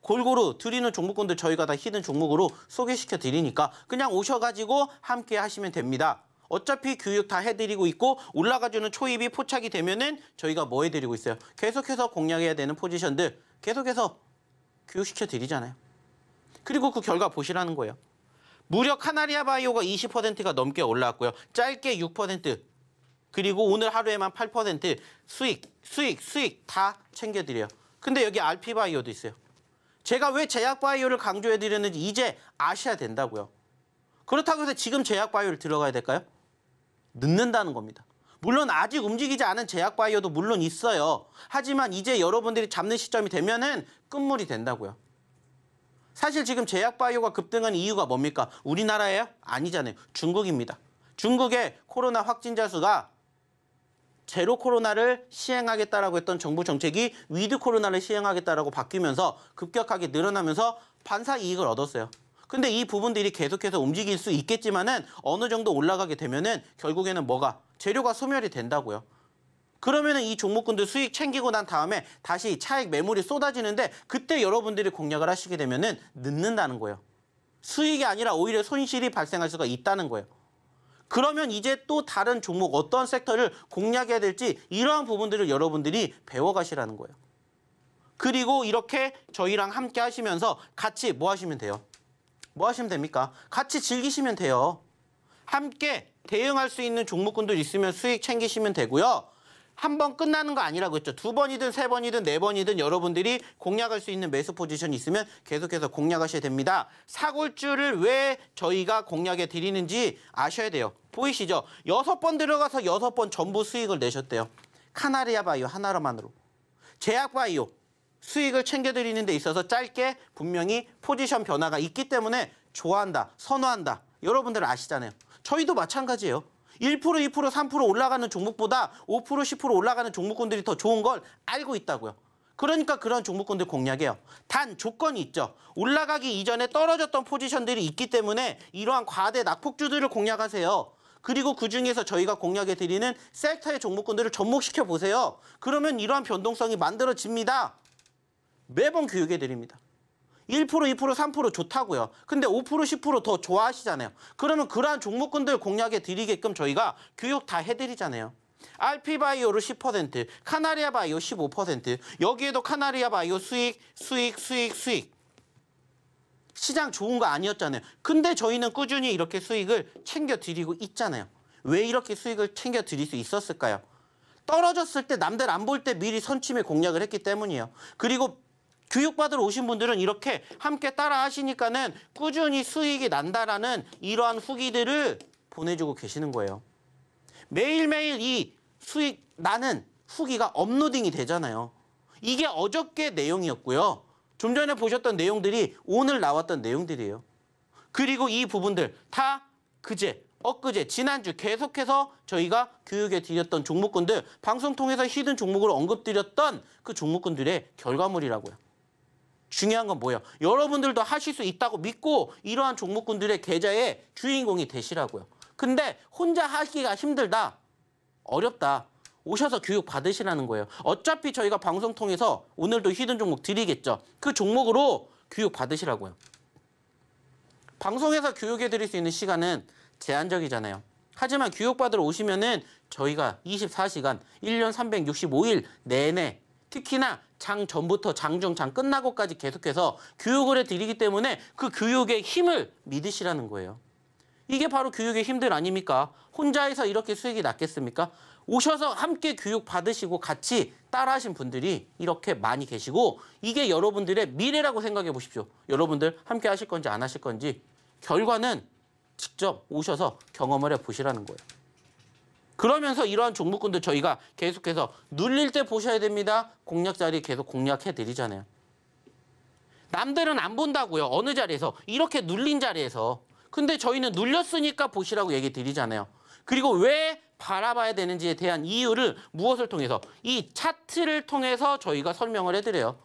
골고루 드리는 종목군들 저희가 다 히든 종목으로 소개시켜 드리니까 그냥 오셔가지고 함께 하시면 됩니다. 어차피 교육 다 해드리고 있고 올라가주는 초입이 포착이 되면은 저희가 뭐 해드리고 있어요? 계속해서 공략해야 되는 포지션들 계속해서 교육시켜 드리잖아요. 그리고 그 결과 보시라는 거예요. 무려 카나리아 바이오가 20%가 넘게 올라왔고요. 짧게 6%, 그리고 오늘 하루에만 8% 수익, 수익, 수익 다 챙겨드려요. 근데 여기 RP 바이오도 있어요. 제가 왜 제약 바이오를 강조해드렸는지 이제 아셔야 된다고요. 그렇다고 해서 지금 제약 바이오를 들어가야 될까요? 늦는다는 겁니다. 물론 아직 움직이지 않은 제약 바이오도 물론 있어요. 하지만 이제 여러분들이 잡는 시점이 되면은 끝물이 된다고요. 사실 지금 제약 바이오가 급등한 이유가 뭡니까? 우리나라예요? 아니잖아요. 중국입니다. 중국의 코로나 확진자 수가 제로 코로나를 시행하겠다라고 했던 정부 정책이 위드 코로나를 시행하겠다라고 바뀌면서 급격하게 늘어나면서 반사 이익을 얻었어요. 근데 이 부분들이 계속해서 움직일 수 있겠지만은 어느 정도 올라가게 되면은 결국에는 뭐가 재료가 소멸이 된다고요. 그러면은 이 종목군들 수익 챙기고 난 다음에 다시 차익 매물이 쏟아지는데 그때 여러분들이 공략을 하시게 되면은 늦는다는 거예요. 수익이 아니라 오히려 손실이 발생할 수가 있다는 거예요. 그러면 이제 또 다른 종목 어떤 섹터를 공략해야 될지 이러한 부분들을 여러분들이 배워가시라는 거예요. 그리고 이렇게 저희랑 함께 하시면서 같이 뭐 하시면 돼요? 뭐 하시면 됩니까? 같이 즐기시면 돼요. 함께 대응할 수 있는 종목군도 있으면 수익 챙기시면 되고요. 한 번 끝나는 거 아니라고 했죠. 두 번이든 세 번이든 네 번이든 여러분들이 공략할 수 있는 매수 포지션이 있으면 계속해서 공략하셔야 됩니다. 사골줄을 왜 저희가 공략해 드리는지 아셔야 돼요. 보이시죠? 여섯 번 들어가서 여섯 번 전부 수익을 내셨대요. 카나리아 바이오 하나로만으로. 제약 바이오 수익을 챙겨드리는 데 있어서 짧게 분명히 포지션 변화가 있기 때문에 좋아한다, 선호한다. 여러분들 아시잖아요. 저희도 마찬가지예요. 1%, 2%, 3% 올라가는 종목보다 5%, 10% 올라가는 종목군들이 더 좋은 걸 알고 있다고요. 그러니까 그런 종목군들 공략해요. 단 조건이 있죠. 올라가기 이전에 떨어졌던 포지션들이 있기 때문에 이러한 과대 낙폭주들을 공략하세요. 그리고 그중에서 저희가 공략해 드리는 섹터의 종목군들을 접목시켜 보세요. 그러면 이러한 변동성이 만들어집니다. 매번 교육해 드립니다. 1%, 2%, 3% 좋다고요. 근데 5%, 10%더 좋아하시잖아요. 그러면 그러한 종목군들 공략해 드리게끔 저희가 교육 다 해드리잖아요. r p 바이오로 10%, 카나리아 바이오 15%, 여기에도 카나리아 바이오 수익, 수익, 수익, 수익. 시장 좋은 거 아니었잖아요. 근데 저희는 꾸준히 이렇게 수익을 챙겨드리고 있잖아요. 왜 이렇게 수익을 챙겨드릴 수 있었을까요? 떨어졌을 때 남들 안 볼 때 미리 선침에 공략을 했기 때문이에요. 그리고 교육받으러 오신 분들은 이렇게 함께 따라 하시니까는 꾸준히 수익이 난다라는 이러한 후기들을 보내주고 계시는 거예요. 매일매일 이 수익 나는 후기가 업로딩이 되잖아요. 이게 어저께 내용이었고요. 좀 전에 보셨던 내용들이 오늘 나왔던 내용들이에요. 그리고 이 부분들 다 그제, 엊그제, 지난주 계속해서 저희가 교육에 드렸던 종목군들 방송 통해서 히든 종목으로 언급드렸던 그 종목군들의 결과물이라고요. 중요한 건 뭐예요? 여러분들도 하실 수 있다고 믿고 이러한 종목군들의 계좌의 주인공이 되시라고요. 근데 혼자 하기가 힘들다. 어렵다. 오셔서 교육 받으시라는 거예요. 어차피 저희가 방송 통해서 오늘도 히든 종목 드리겠죠. 그 종목으로 교육 받으시라고요. 방송에서 교육해 드릴 수 있는 시간은 제한적이잖아요. 하지만 교육받으러 오시면은 저희가 24시간 1년 365일 내내 특히나 장 전부터 장중 장 끝나고까지 계속해서 교육을 해드리기 때문에 그 교육의 힘을 믿으시라는 거예요. 이게 바로 교육의 힘들 아닙니까? 혼자해서 이렇게 수익이 났겠습니까? 오셔서 함께 교육 받으시고 같이 따라하신 분들이 이렇게 많이 계시고 이게 여러분들의 미래라고 생각해 보십시오. 여러분들 함께 하실 건지 안 하실 건지 결과는 직접 오셔서 경험을 해 보시라는 거예요. 그러면서 이러한 종목군들 저희가 계속해서 눌릴 때 보셔야 됩니다. 공략 자리 계속 공략해드리잖아요. 남들은 안 본다고요. 어느 자리에서. 이렇게 눌린 자리에서. 근데 저희는 눌렸으니까 보시라고 얘기 드리잖아요. 그리고 왜 바라봐야 되는지에 대한 이유를 무엇을 통해서? 이 차트를 통해서 저희가 설명을 해드려요.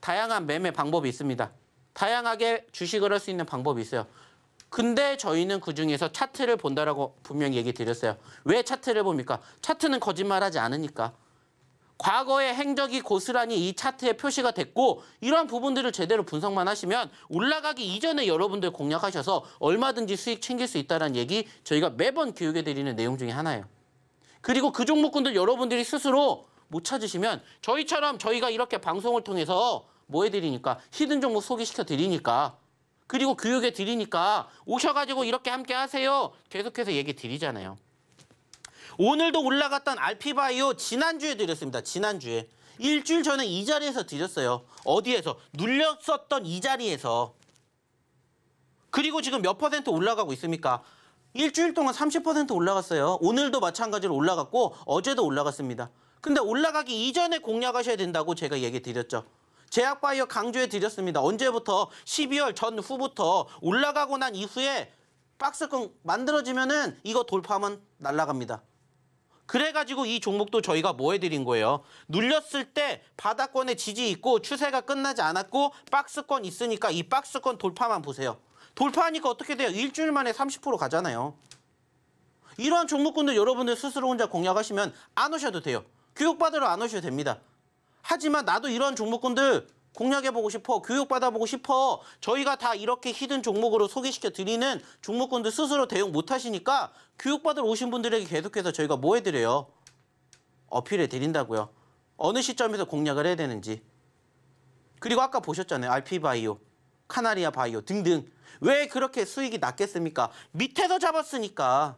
다양한 매매 방법이 있습니다. 다양하게 주식을 할 수 있는 방법이 있어요. 근데 저희는 그중에서 차트를 본다라고 분명히 얘기 드렸어요. 왜 차트를 봅니까? 차트는 거짓말하지 않으니까. 과거의 행적이 고스란히 이 차트에 표시가 됐고 이러한 부분들을 제대로 분석만 하시면 올라가기 이전에 여러분들 공략하셔서 얼마든지 수익 챙길 수 있다는 얘기 저희가 매번 교육해 드리는 내용 중에 하나예요. 그리고 그 종목군들 여러분들이 스스로 못 찾으시면 저희처럼 저희가 이렇게 방송을 통해서 뭐 해드리니까 히든 종목 소개시켜 드리니까 그리고 교육에 드리니까 오셔가지고 이렇게 함께 하세요. 계속해서 얘기 드리잖아요. 오늘도 올라갔던 알피바이오 지난주에 드렸습니다. 지난주에. 일주일 전에 이 자리에서 드렸어요. 어디에서? 눌렸었던 이 자리에서. 그리고 지금 몇 퍼센트 올라가고 있습니까? 일주일 동안 30% 올라갔어요. 오늘도 마찬가지로 올라갔고 어제도 올라갔습니다. 근데 올라가기 이전에 공략하셔야 된다고 제가 얘기 드렸죠. 제약바이어 강조해 드렸습니다. 언제부터 12월 전후부터 올라가고 난 이후에 박스권 만들어지면은 이거 돌파하면 날라갑니다. 그래가지고 이 종목도 저희가 뭐 해드린 거예요? 눌렸을 때 바닥권에 지지 있고 추세가 끝나지 않았고 박스권 있으니까 이 박스권 돌파만 보세요. 돌파하니까 어떻게 돼요? 일주일 만에 30% 가잖아요. 이러한 종목군들 여러분들 스스로 혼자 공략하시면 안 오셔도 돼요. 교육받으러 안 오셔도 됩니다. 하지만 나도 이런 종목군들 공략해보고 싶어, 교육받아보고 싶어. 저희가 다 이렇게 히든 종목으로 소개시켜 드리는 종목군들 스스로 대응 못하시니까 교육받으러 오신 분들에게 계속해서 저희가 뭐 해드려요? 어필해 드린다고요. 어느 시점에서 공략을 해야 되는지. 그리고 아까 보셨잖아요. RP바이오, 카나리아 바이오 등등. 왜 그렇게 수익이 낮겠습니까? 밑에서 잡았으니까.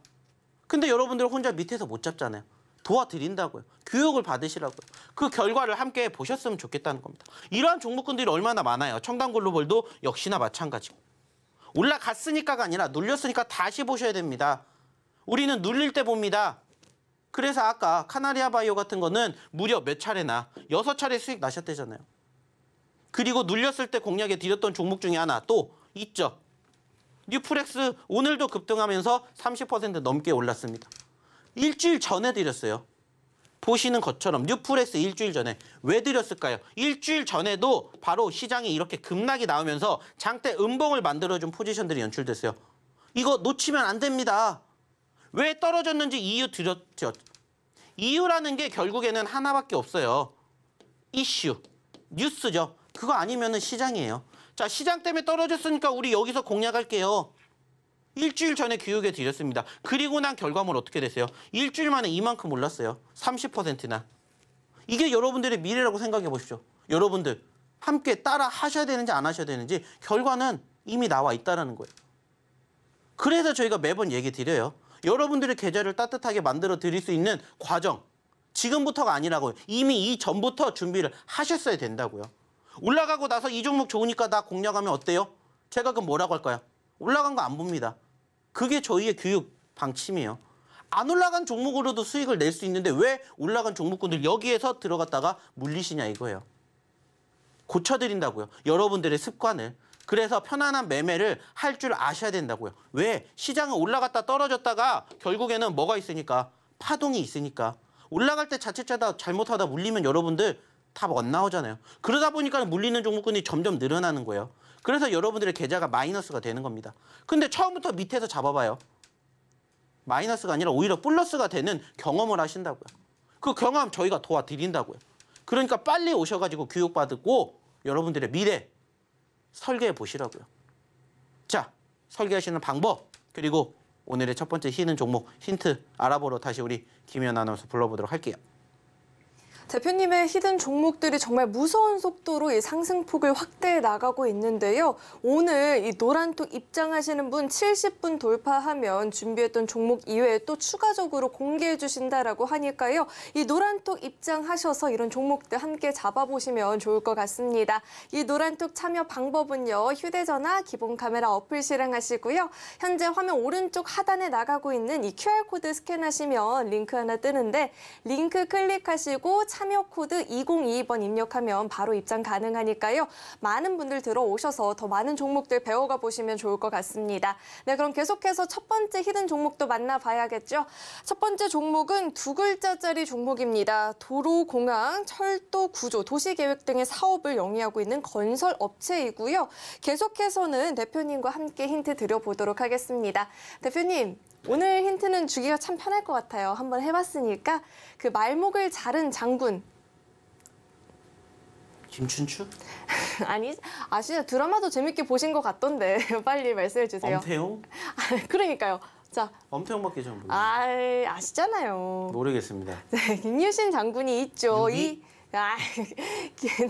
근데 여러분들 혼자 밑에서 못 잡잖아요. 도와드린다고요. 교육을 받으시라고요. 그 결과를 함께 보셨으면 좋겠다는 겁니다. 이러한 종목군들이 얼마나 많아요. 청담글로벌도 역시나 마찬가지고. 올라갔으니까가 아니라 눌렸으니까 다시 보셔야 됩니다. 우리는 눌릴 때 봅니다. 그래서 아까 카나리아 바이오 같은 거는 무려 몇 차례나 여섯 차례 수익 나셨대잖아요. 그리고 눌렸을 때 공략에 드렸던 종목 중에 하나 또 있죠. 뉴프렉스 오늘도 급등하면서 30% 넘게 올랐습니다. 일주일 전에 드렸어요. 보시는 것처럼 뉴프레스 일주일 전에 왜 드렸을까요? 일주일 전에도 바로 시장이 이렇게 급락이 나오면서 장대 음봉을 만들어준 포지션들이 연출됐어요. 이거 놓치면 안 됩니다. 왜 떨어졌는지 이유 드렸죠. 이유라는 게 결국에는 하나밖에 없어요. 이슈, 뉴스죠. 그거 아니면 시장이에요. 자, 시장 때문에 떨어졌으니까 우리 여기서 공략할게요. 일주일 전에 교육에 드렸습니다. 그리고 난 결과물 어떻게 되세요 일주일 만에 이만큼 올랐어요. 30%나. 이게 여러분들의 미래라고 생각해 보십시오. 여러분들 함께 따라 하셔야 되는지 안 하셔야 되는지 결과는 이미 나와 있다는 거예요. 그래서 저희가 매번 얘기 드려요. 여러분들의 계좌를 따뜻하게 만들어 드릴 수 있는 과정 지금부터가 아니라고요. 이미 이 전부터 준비를 하셨어야 된다고요. 올라가고 나서 이 종목 좋으니까 나 공략하면 어때요? 제가 그럼 뭐라고 할까요? 올라간 거 안 봅니다. 그게 저희의 교육 방침이에요. 안 올라간 종목으로도 수익을 낼 수 있는데 왜 올라간 종목군들 여기에서 들어갔다가 물리시냐 이거예요. 고쳐드린다고요. 여러분들의 습관을. 그래서 편안한 매매를 할 줄 아셔야 된다고요. 왜? 시장은 올라갔다 떨어졌다가 결국에는 뭐가 있으니까 파동이 있으니까 올라갈 때 자칫하다 잘못하다 물리면 여러분들 다못 나오잖아요. 그러다 보니까 물리는 종목군이 점점 늘어나는 거예요. 그래서 여러분들의 계좌가 마이너스가 되는 겁니다. 근데 처음부터 밑에서 잡아봐요. 마이너스가 아니라 오히려 플러스가 되는 경험을 하신다고요. 그 경험 저희가 도와드린다고요. 그러니까 빨리 오셔가지고 교육받고 여러분들의 미래 설계해 보시라고요. 자, 설계하시는 방법 그리고 오늘의 첫 번째 히는 종목 힌트 알아보러 다시 우리 김현 아나운서 불러보도록 할게요. 대표님의 히든 종목들이 정말 무서운 속도로 이 상승폭을 확대해 나가고 있는데요. 오늘 이 노란톡 입장하시는 분 70분 돌파하면 준비했던 종목 이외에 또 추가적으로 공개해 주신다라고 하니까요. 이 노란톡 입장하셔서 이런 종목들 함께 잡아보시면 좋을 것 같습니다. 이 노란톡 참여 방법은요. 휴대전화, 기본 카메라 어플 실행하시고요. 현재 화면 오른쪽 하단에 나가고 있는 이 QR코드 스캔하시면 링크 하나 뜨는데 링크 클릭하시고 참 참여 코드 2022번 입력하면 바로 입장 가능하니까요. 많은 분들 들어오셔서 더 많은 종목들 배워가 보시면 좋을 것 같습니다. 네, 그럼 계속해서 첫 번째 히든 종목도 만나봐야겠죠. 첫 번째 종목은 두 글자짜리 종목입니다. 도로, 공항, 철도, 구조, 도시계획 등의 사업을 영위하고 있는 건설 업체이고요. 계속해서는 대표님과 함께 힌트 드려보도록 하겠습니다. 대표님, 오늘 힌트는 주기가 참 편할 것 같아요. 한번 해봤으니까 그 말목을 자른 장군. 김춘추? (laughs) 아니, 아시죠? 드라마도 재밌게 보신 것 같던데 (laughs) 빨리 말씀해 주세요. 엄태용? (laughs) 그러니까요. 자, 엄태웅밖에 전 모르. 아, 아시잖아요. 모르겠습니다. 네, 김유신 장군이 있죠. 유기? 이 아,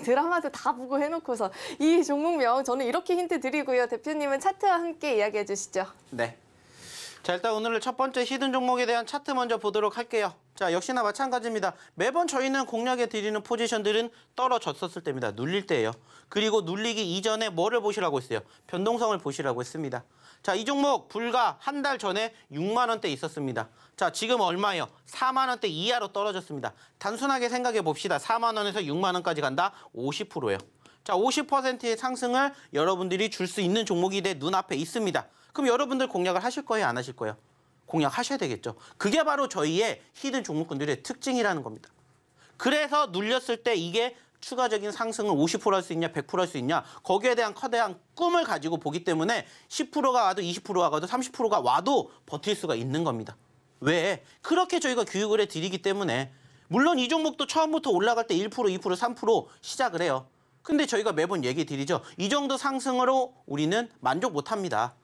드라마도 다 보고 해놓고서 이 종목명 저는 이렇게 힌트 드리고요. 대표님은 차트와 함께 이야기해 주시죠. 네. 자 일단 오늘 첫 번째 히든 종목에 대한 차트 먼저 보도록 할게요. 자 역시나 마찬가지입니다. 매번 저희는 공략에 드리는 포지션들은 떨어졌었을 때입니다. 눌릴 때예요. 그리고 눌리기 이전에 뭐를 보시라고 했어요? 변동성을 보시라고 했습니다. 자 이 종목 불과 한 달 전에 6만 원대 있었습니다. 자 지금 얼마예요? 4만 원대 이하로 떨어졌습니다. 단순하게 생각해 봅시다. 4만 원에서 6만 원까지 간다? 50%예요. 자 50%의 상승을 여러분들이 줄 수 있는 종목이 내 눈앞에 있습니다. 그럼 여러분들 공략을 하실 거예요, 안 하실 거예요? 공략하셔야 되겠죠. 그게 바로 저희의 히든 종목군들의 특징이라는 겁니다. 그래서 눌렸을 때 이게 추가적인 상승을 50%할 수 있냐, 100%할 수 있냐 거기에 대한 커다란 꿈을 가지고 보기 때문에 10%가 와도 20%가 와도 30%가 와도 버틸 수가 있는 겁니다. 왜? 그렇게 저희가 교육을 해드리기 때문에 물론 이 종목도 처음부터 올라갈 때 1%, 2%, 3% 시작을 해요. 근데 저희가 매번 얘기 드리죠. 이 정도 상승으로 우리는 만족 못합니다.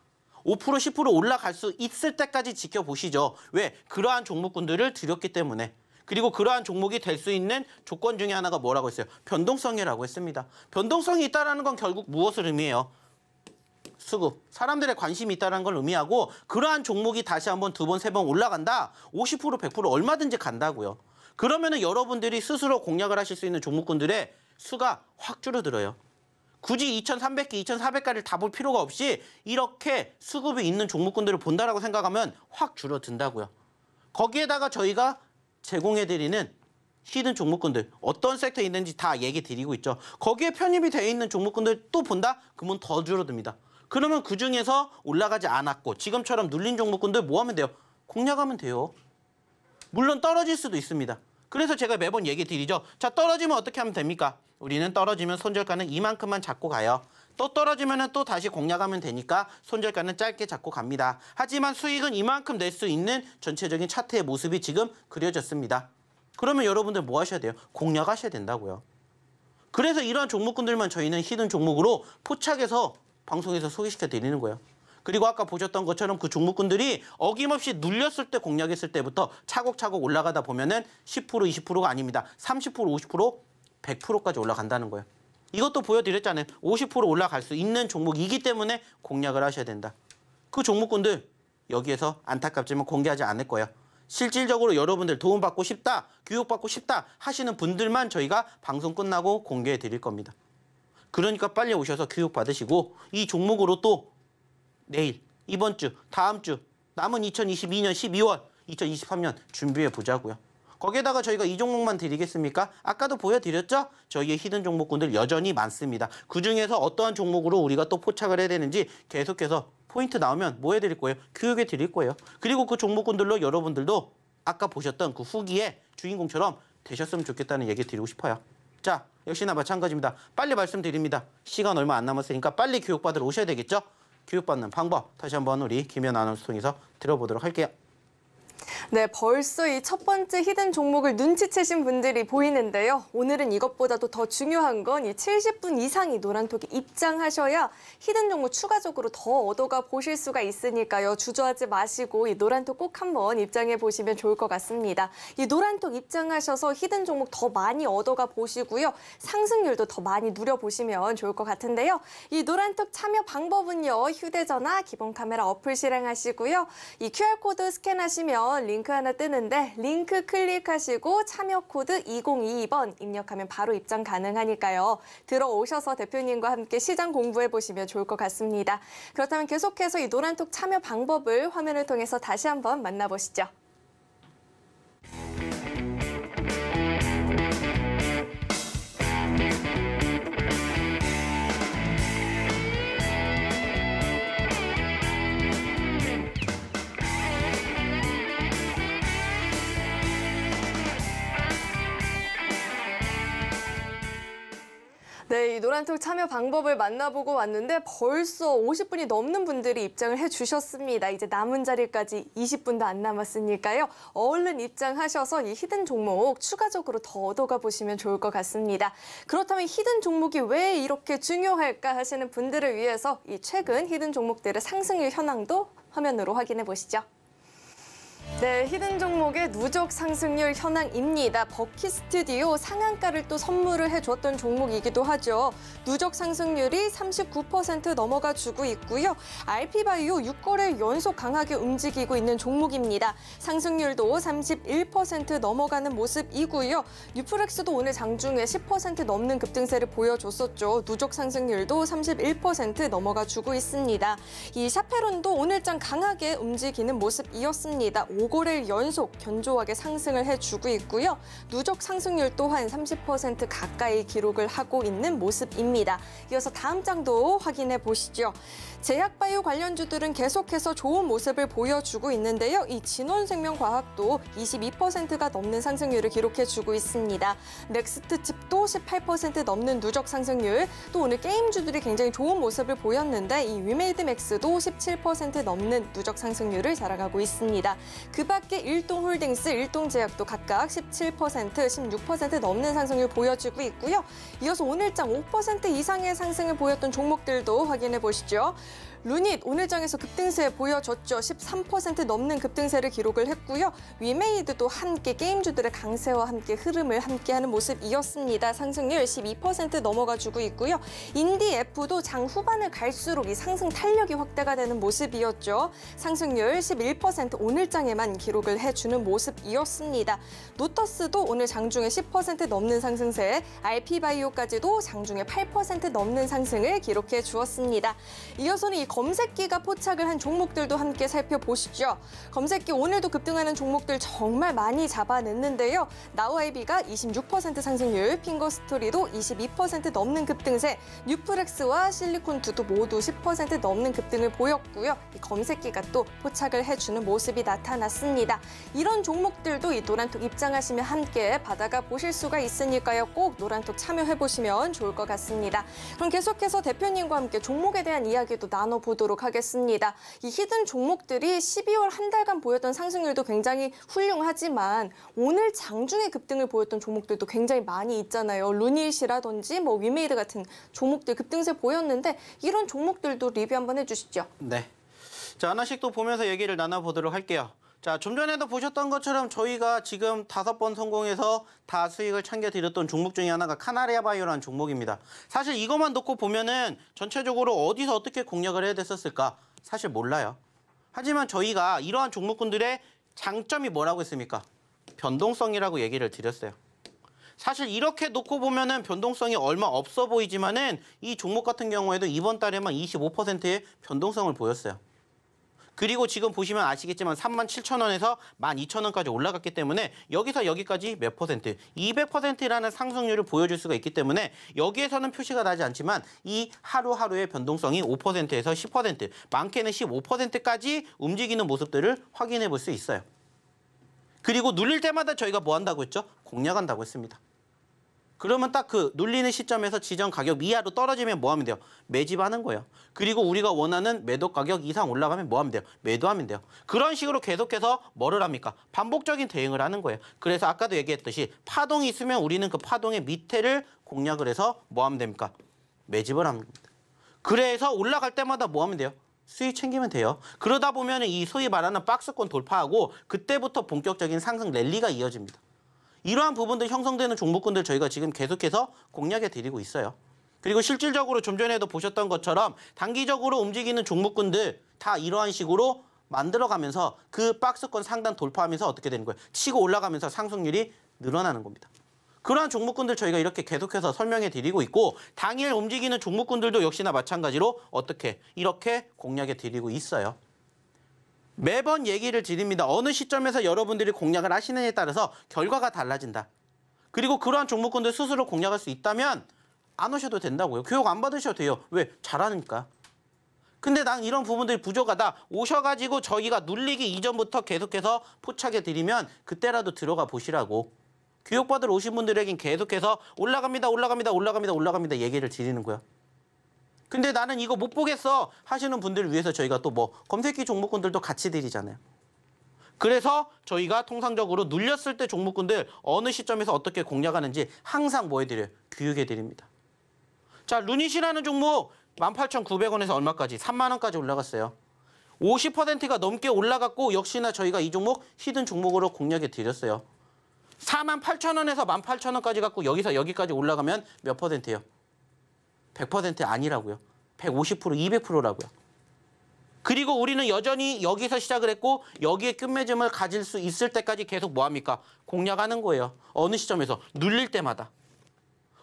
5% 10% 올라갈 수 있을 때까지 지켜보시죠. 왜? 그러한 종목군들을 들였기 때문에. 그리고 그러한 종목이 될 수 있는 조건 중에 하나가 뭐라고 했어요? 변동성이라고 했습니다. 변동성이 있다는 건 결국 무엇을 의미해요? 수급, 사람들의 관심이 있다는 걸 의미하고 그러한 종목이 다시 한번 두 번, 세 번 올라간다? 50%, 100% 얼마든지 간다고요. 그러면 은 여러분들이 스스로 공략을 하실 수 있는 종목군들의 수가 확 줄어들어요. 굳이 2,300개, 2,400개를 다 볼 필요가 없이 이렇게 수급이 있는 종목군들을 본다라고 생각하면 확 줄어든다고요. 거기에다가 저희가 제공해드리는 히든 종목군들 어떤 섹터에 있는지 다 얘기 드리고 있죠. 거기에 편입이 되어 있는 종목군들 또 본다? 그러면 더 줄어듭니다. 그러면 그중에서 올라가지 않았고 지금처럼 눌린 종목군들 뭐 하면 돼요? 공략하면 돼요. 물론 떨어질 수도 있습니다. 그래서 제가 매번 얘기 드리죠. 자 떨어지면 어떻게 하면 됩니까? 우리는 떨어지면 손절가는 이만큼만 잡고 가요. 또 떨어지면 또 다시 공략하면 되니까 손절가는 짧게 잡고 갑니다. 하지만 수익은 이만큼 낼 수 있는 전체적인 차트의 모습이 지금 그려졌습니다. 그러면 여러분들 뭐 하셔야 돼요? 공략하셔야 된다고요. 그래서 이러한 종목군들만 저희는 히든 종목으로 포착해서 방송에서 소개시켜 드리는 거예요. 그리고 아까 보셨던 것처럼 그 종목군들이 어김없이 눌렸을 때 공략했을 때부터 차곡차곡 올라가다 보면은 10% 20%가 아닙니다. 30% 50% 100%까지 올라간다는 거예요. 이것도 보여드렸잖아요. 50% 올라갈 수 있는 종목이기 때문에 공략을 하셔야 된다. 그 종목군들 여기에서 안타깝지만 공개하지 않을 거예요. 실질적으로 여러분들 도움받고 싶다, 교육받고 싶다 하시는 분들만 저희가 방송 끝나고 공개해 드릴 겁니다. 그러니까 빨리 오셔서 교육받으시고 이 종목으로 또 내일, 이번 주, 다음 주 남은 2022년 12월, 2023년 준비해 보자고요. 거기에다가 저희가 이 종목만 드리겠습니까? 아까도 보여드렸죠? 저희의 히든 종목군들 여전히 많습니다. 그중에서 어떠한 종목으로 우리가 또 포착을 해야 되는지 계속해서 포인트 나오면 뭐 해드릴 거예요? 교육해 드릴 거예요. 그리고 그 종목군들로 여러분들도 아까 보셨던 그 후기에 주인공처럼 되셨으면 좋겠다는 얘기 드리고 싶어요. 자, 역시나 마찬가지입니다. 빨리 말씀드립니다. 시간 얼마 안 남았으니까 빨리 교육받으러 오셔야 되겠죠? 교육받는 방법 다시 한번 우리 김현 아나운서 통해서 들어보도록 할게요. 네, 벌써 이 첫 번째 히든 종목을 눈치채신 분들이 보이는데요. 오늘은 이것보다도 더 중요한 건 이 70분 이상이 노란톡에 입장하셔야 히든 종목 추가적으로 더 얻어가 보실 수가 있으니까요. 주저하지 마시고 이 노란톡 꼭 한번 입장해 보시면 좋을 것 같습니다. 이 노란톡 입장하셔서 히든 종목 더 많이 얻어가 보시고요. 상승률도 더 많이 누려보시면 좋을 것 같은데요. 이 노란톡 참여 방법은요. 휴대전화, 기본 카메라 어플 실행하시고요. 이 QR코드 스캔하시면 나온 링크 하나 뜨는데 링크 클릭하시고 참여 코드 2022번 입력하면 바로 입장 가능하니까요. 들어오셔서 대표님과 함께 시장 공부해 보시면 좋을 것 같습니다. 그렇다면 계속해서 이 노란톡 참여 방법을 화면을 통해서 다시 한번 만나보시죠. 네, 이 노란톡 참여 방법을 만나보고 왔는데 벌써 50분이 넘는 분들이 입장을 해주셨습니다. 이제 남은 자리까지 20분도 안 남았으니까요. 얼른 입장하셔서 이 히든 종목 추가적으로 더 얻어가 보시면 좋을 것 같습니다. 그렇다면 히든 종목이 왜 이렇게 중요할까 하시는 분들을 위해서 이 최근 히든 종목들의 상승률 현황도 화면으로 확인해 보시죠. 네, 히든 종목의 누적 상승률 현황입니다. 버킷스튜디오 상한가를 또 선물을 해줬던 종목이기도 하죠. 누적 상승률이 39% 넘어가 주고 있고요. RP바이오 6거래 연속 강하게 움직이고 있는 종목입니다. 상승률도 31% 넘어가는 모습이고요. 뉴프렉스도 오늘 장중에 10% 넘는 급등세를 보여줬었죠. 누적 상승률도 31% 넘어가 주고 있습니다. 이 샤페론도 오늘장 강하게 움직이는 모습이었습니다. 5거래일 연속 견조하게 상승을 해주고 있고요. 누적 상승률 또한 30% 가까이 기록을 하고 있는 모습입니다. 이어서 다음 장도 확인해 보시죠. 제약바이오 관련주들은 계속해서 좋은 모습을 보여주고 있는데요. 이 진원생명과학도 22%가 넘는 상승률을 기록해주고 있습니다. 넥스트칩도 18% 넘는 누적 상승률, 또 오늘 게임주들이 굉장히 좋은 모습을 보였는데 이 위메이드맥스도 17% 넘는 누적 상승률을 자랑하고 있습니다. 그밖에 일동홀딩스, 일동제약도 각각 17%, 16% 넘는 상승률 보여주고 있고요. 이어서 오늘장 5% 이상의 상승을 보였던 종목들도 확인해 보시죠. 루닛 오늘장에서 급등세 보여줬죠. 13% 넘는 급등세를 기록을 했고요. 위메이드도 함께 게임주들의 강세와 함께 흐름을 함께하는 모습이었습니다. 상승률 12% 넘어가주고 있고요. 인디F도 장 후반을 갈수록 이 상승 탄력이 확대가 되는 모습이었죠. 상승률 11% 오늘장에만 기록을 해주는 모습이었습니다. 노터스도 오늘 장중에 10% 넘는 상승세, RP바이오까지도 장중에 8% 넘는 상승을 기록해 주었습니다. 이어서는 이 검색기가 포착을 한 종목들도 함께 살펴보시죠. 검색기 오늘도 급등하는 종목들 정말 많이 잡아냈는데요. 나우아이비가 26% 상승률, 핑거스토리도 22% 넘는 급등세, 뉴프렉스와 실리콘투도 모두 10% 넘는 급등을 보였고요. 이 검색기가 또 포착을 해주는 모습이 나타났습니다. 이런 종목들도 이 노란톡 입장하시면 함께 받아가 보실 수가 있으니까요. 꼭 노란톡 참여해보시면 좋을 것 같습니다. 그럼 계속해서 대표님과 함께 종목에 대한 이야기도 나눠 나눠보도록 하겠습니다. 이 히든 종목들이 12월 한 달간 보였던 상승률도 굉장히 훌륭하지만 오늘 장중에 급등을 보였던 종목들도 굉장히 많이 있잖아요. 루닐시라든지 뭐 위메이드 같은 종목들 급등세 보였는데 이런 종목들도 리뷰 한번 해주시죠. 네. 자, 하나씩 또 보면서 얘기를 나눠보도록 할게요. 자, 좀 전에도 보셨던 것처럼 저희가 지금 다섯 번 성공해서 다 수익을 챙겨드렸던 종목 중에 하나가 카나리아 바이오라는 종목입니다. 사실 이것만 놓고 보면은 전체적으로 어디서 어떻게 공략을 해야 됐었을까? 사실 몰라요. 하지만 저희가 이러한 종목군들의 장점이 뭐라고 했습니까? 변동성이라고 얘기를 드렸어요. 사실 이렇게 놓고 보면은 변동성이 얼마 없어 보이지만은 이 종목 같은 경우에도 이번 달에만 25%의 변동성을 보였어요. 그리고 지금 보시면 아시겠지만 37,000원에서 12,000원까지 올라갔기 때문에 여기서 여기까지 몇 퍼센트? 200%라는 상승률을 보여줄 수가 있기 때문에 여기에서는 표시가 나지 않지만 이 하루하루의 변동성이 5%에서 10% 많게는 15%까지 움직이는 모습들을 확인해 볼 수 있어요. 그리고 눌릴 때마다 저희가 뭐 한다고 했죠? 공략한다고 했습니다. 그러면 딱 그 눌리는 시점에서 지정 가격 이하로 떨어지면 뭐 하면 돼요? 매집하는 거예요. 그리고 우리가 원하는 매도 가격 이상 올라가면 뭐 하면 돼요? 매도하면 돼요. 그런 식으로 계속해서 뭐를 합니까? 반복적인 대응을 하는 거예요. 그래서 아까도 얘기했듯이 파동이 있으면 우리는 그 파동의 밑에를 공략을 해서 뭐 하면 됩니까? 매집을 합니다. 그래서 올라갈 때마다 뭐 하면 돼요? 수익 챙기면 돼요. 그러다 보면 이 소위 말하는 박스권 돌파하고 그때부터 본격적인 상승 랠리가 이어집니다. 이러한 부분들 형성되는 종목군들 저희가 지금 계속해서 공략해 드리고 있어요. 그리고 실질적으로 좀 전에도 보셨던 것처럼 단기적으로 움직이는 종목군들 다 이러한 식으로 만들어가면서 그 박스권 상단 돌파하면서 어떻게 되는 거예요? 치고 올라가면서 상승률이 늘어나는 겁니다. 그러한 종목군들 저희가 이렇게 계속해서 설명해 드리고 있고 당일 움직이는 종목군들도 역시나 마찬가지로 어떻게 이렇게 공략해 드리고 있어요. 매번 얘기를 드립니다. 어느 시점에서 여러분들이 공략을 하시느냐에 따라서 결과가 달라진다. 그리고 그러한 종목군들 스스로 공략할 수 있다면 안 오셔도 된다고요. 교육 안 받으셔도 돼요. 왜? 잘하니까. 근데 난 이런 부분들이 부족하다. 오셔가지고 저희가 눌리기 이전부터 계속해서 포착해 드리면 그때라도 들어가 보시라고. 교육받으러 오신 분들에겐 계속해서 올라갑니다, 올라갑니다, 올라갑니다, 올라갑니다 얘기를 드리는 거야. 근데 나는 이거 못 보겠어 하시는 분들을 위해서 저희가 또 뭐 검색기 종목군들도 같이 드리잖아요. 그래서 저희가 통상적으로 눌렸을 때 종목군들 어느 시점에서 어떻게 공략하는지 항상 뭐 해드려요? 교육해드립니다. 자, 루닛이라는 종목 18,900원에서 얼마까지? 3만 원까지 올라갔어요. 50%가 넘게 올라갔고 역시나 저희가 이 종목 히든 종목으로 공략해 드렸어요. 4만 8천 원에서 1 8 0 0 0 원까지 갖고 여기서 여기까지 올라가면 몇 퍼센트예요? 100% 아니라고요. 150%, 200%라고요. 그리고 우리는 여전히 여기서 시작을 했고 여기에 끝맺음을 가질 수 있을 때까지 계속 뭐합니까? 공략하는 거예요. 어느 시점에서? 눌릴 때마다.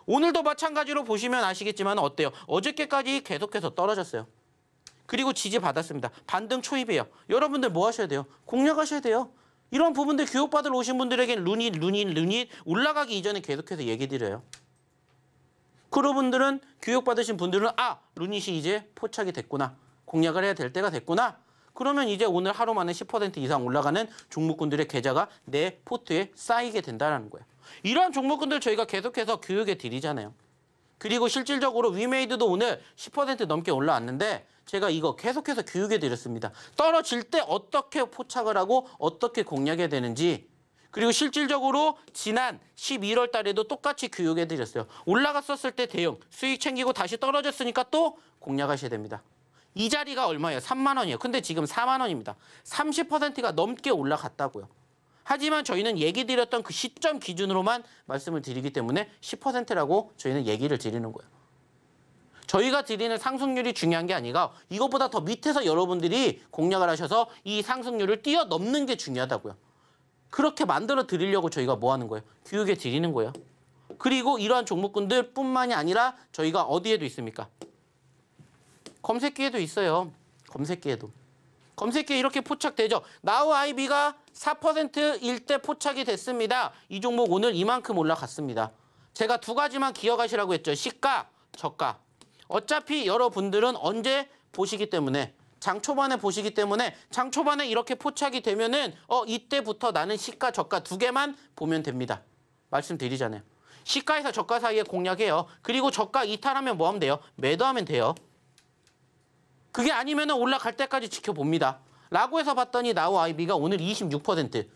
오늘도 마찬가지로 보시면 아시겠지만 어때요? 어저께까지 계속해서 떨어졌어요. 그리고 지지받았습니다. 반등 초입이에요. 여러분들 뭐 하셔야 돼요? 공략하셔야 돼요. 이런 부분들 교육받으러 오신 분들에게는 룬이 룬이 룬이 올라가기 이전에 계속해서 얘기 드려요. 그런분들은 교육받으신 분들은 아 루닛이 이제 포착이 됐구나 공략을 해야 될 때가 됐구나 그러면 이제 오늘 하루 만에 10% 이상 올라가는 종목군들의 계좌가 내 포트에 쌓이게 된다는 거예요 이러한 종목군들 저희가 계속해서 교육에 드리잖아요 그리고 실질적으로 위메이드도 오늘 10% 넘게 올라왔는데 제가 이거 계속해서 교육해 드렸습니다 떨어질 때 어떻게 포착을 하고 어떻게 공략해야 되는지 그리고 실질적으로 지난 11월 달에도 똑같이 교육해드렸어요. 올라갔었을 때 대형, 수익 챙기고 다시 떨어졌으니까 또 공략하셔야 됩니다. 이 자리가 얼마예요? 3만 원이에요. 근데 지금 4만 원입니다. 30%가 넘게 올라갔다고요. 하지만 저희는 얘기 드렸던 그 시점 기준으로만 말씀을 드리기 때문에 10%라고 저희는 얘기를 드리는 거예요. 저희가 드리는 상승률이 중요한 게 아니라 이것보다 더 밑에서 여러분들이 공략을 하셔서 이 상승률을 뛰어넘는 게 중요하다고요. 그렇게 만들어 드리려고 저희가 뭐 하는 거예요? 교육에 드리는 거예요. 그리고 이러한 종목군들 뿐만이 아니라 저희가 어디에도 있습니까? 검색기에도 있어요. 검색기에도. 검색기에 이렇게 포착되죠. 나우 아이비가 4%일 때 포착이 됐습니다. 이 종목 오늘 이만큼 올라갔습니다. 제가 두 가지만 기억하시라고 했죠. 시가, 저가. 어차피 여러분들은 언제 보시기 때문에 장 초반에 보시기 때문에 장 초반에 이렇게 포착이 되면은 어 이때부터 나는 시가 저가 두 개만 보면 됩니다. 말씀드리잖아요. 시가에서 저가 사이에 공략해요. 그리고 저가 이탈하면 뭐 하면 돼요? 매도하면 돼요. 그게 아니면 올라갈 때까지 지켜봅니다. 라고 해서 봤더니 나우 아이비가 오늘 26%.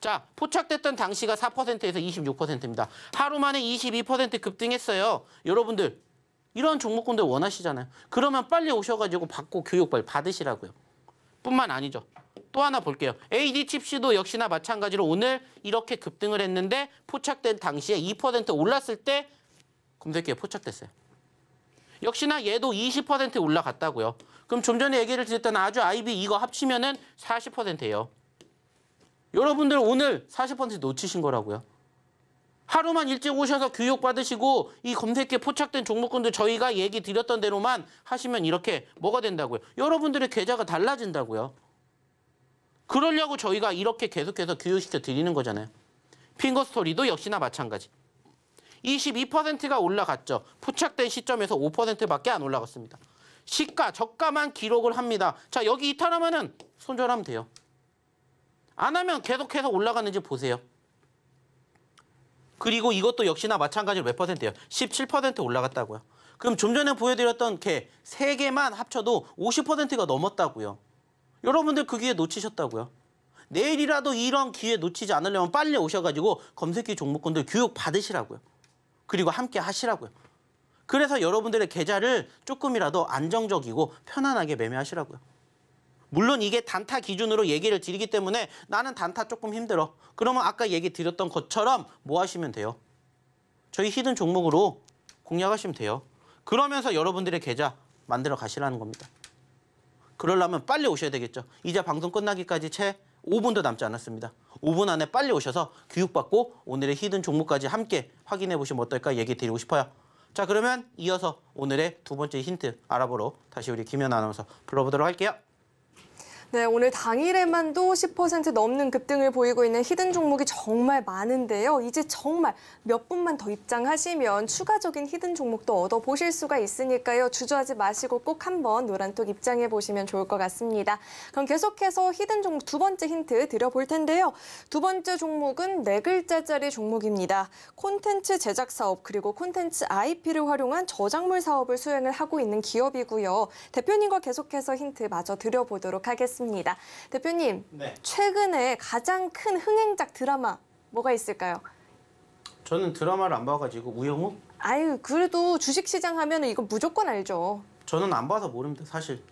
자, 포착됐던 당시가 4%에서 26%입니다. 하루 만에 22% 급등했어요. 여러분들 이런 종목군들 원하시잖아요. 그러면 빨리 오셔가지고 받고 교육 빨리 받으시라고요. 뿐만 아니죠. 또 하나 볼게요. AD 칩시도 역시나 마찬가지로 오늘 이렇게 급등을 했는데 포착된 당시에 2% 올랐을 때 검색기에 포착됐어요. 역시나 얘도 20% 올라갔다고요. 그럼 좀 전에 얘기를 드렸던 아주 IB 이거 합치면은 40%예요. 여러분들 오늘 40% 놓치신 거라고요. 하루만 일찍 오셔서 교육받으시고 이 검색에 기 포착된 종목군도 저희가 얘기 드렸던 대로만 하시면 이렇게 뭐가 된다고요? 여러분들의 계좌가 달라진다고요. 그러려고 저희가 이렇게 계속해서 교육시켜 드리는 거잖아요. 핑거스토리도 역시나 마찬가지. 22%가 올라갔죠. 포착된 시점에서 5%밖에 안 올라갔습니다. 시가, 저가만 기록을 합니다. 자, 여기 이탈하면 은 손절하면 돼요. 안 하면 계속해서 올라가는지 보세요. 그리고 이것도 역시나 마찬가지로 몇 퍼센트예요? 17% 올라갔다고요. 그럼 좀 전에 보여드렸던 개 3개만 합쳐도 50%가 넘었다고요. 여러분들 그 기회 놓치셨다고요. 내일이라도 이런 기회 놓치지 않으려면 빨리 오셔가지고 검색기 종목권들 교육 받으시라고요. 그리고 함께 하시라고요. 그래서 여러분들의 계좌를 조금이라도 안정적이고 편안하게 매매하시라고요. 물론 이게 단타 기준으로 얘기를 드리기 때문에 나는 단타 조금 힘들어. 그러면 아까 얘기 드렸던 것처럼 뭐 하시면 돼요? 저희 히든 종목으로 공략하시면 돼요. 그러면서 여러분들의 계좌 만들어 가시라는 겁니다. 그러려면 빨리 오셔야 되겠죠. 이제 방송 끝나기까지 채 5분도 남지 않았습니다. 5분 안에 빨리 오셔서 교육받고 오늘의 히든 종목까지 함께 확인해 보시면 어떨까 얘기 드리고 싶어요. 자 그러면 이어서 오늘의 두 번째 힌트 알아보러 다시 우리 김현 아나운서 불러보도록 할게요. 네, 오늘 당일에만도 10% 넘는 급등을 보이고 있는 히든 종목이 정말 많은데요. 이제 정말 몇 분만 더 입장하시면 추가적인 히든 종목도 얻어보실 수가 있으니까요. 주저하지 마시고 꼭 한번 노란톡 입장해 보시면 좋을 것 같습니다. 그럼 계속해서 히든 종목 두 번째 힌트 드려볼 텐데요. 두 번째 종목은 네 글자짜리 종목입니다. 콘텐츠 제작 사업 그리고 콘텐츠 IP를 활용한 저작물 사업을 수행을 하고 있는 기업이고요. 대표님과 계속해서 힌트 마저 드려보도록 하겠습니다. 같습니다. 대표님, 네. 최근에 가장 큰 흥행작 드라마 뭐가 있을까요? 저는 드라마를 안 봐가지고 우영우? 아유, 그래도 주식시장 하면 이건 무조건 알죠. 저는 안 봐서 모릅니다, 사실.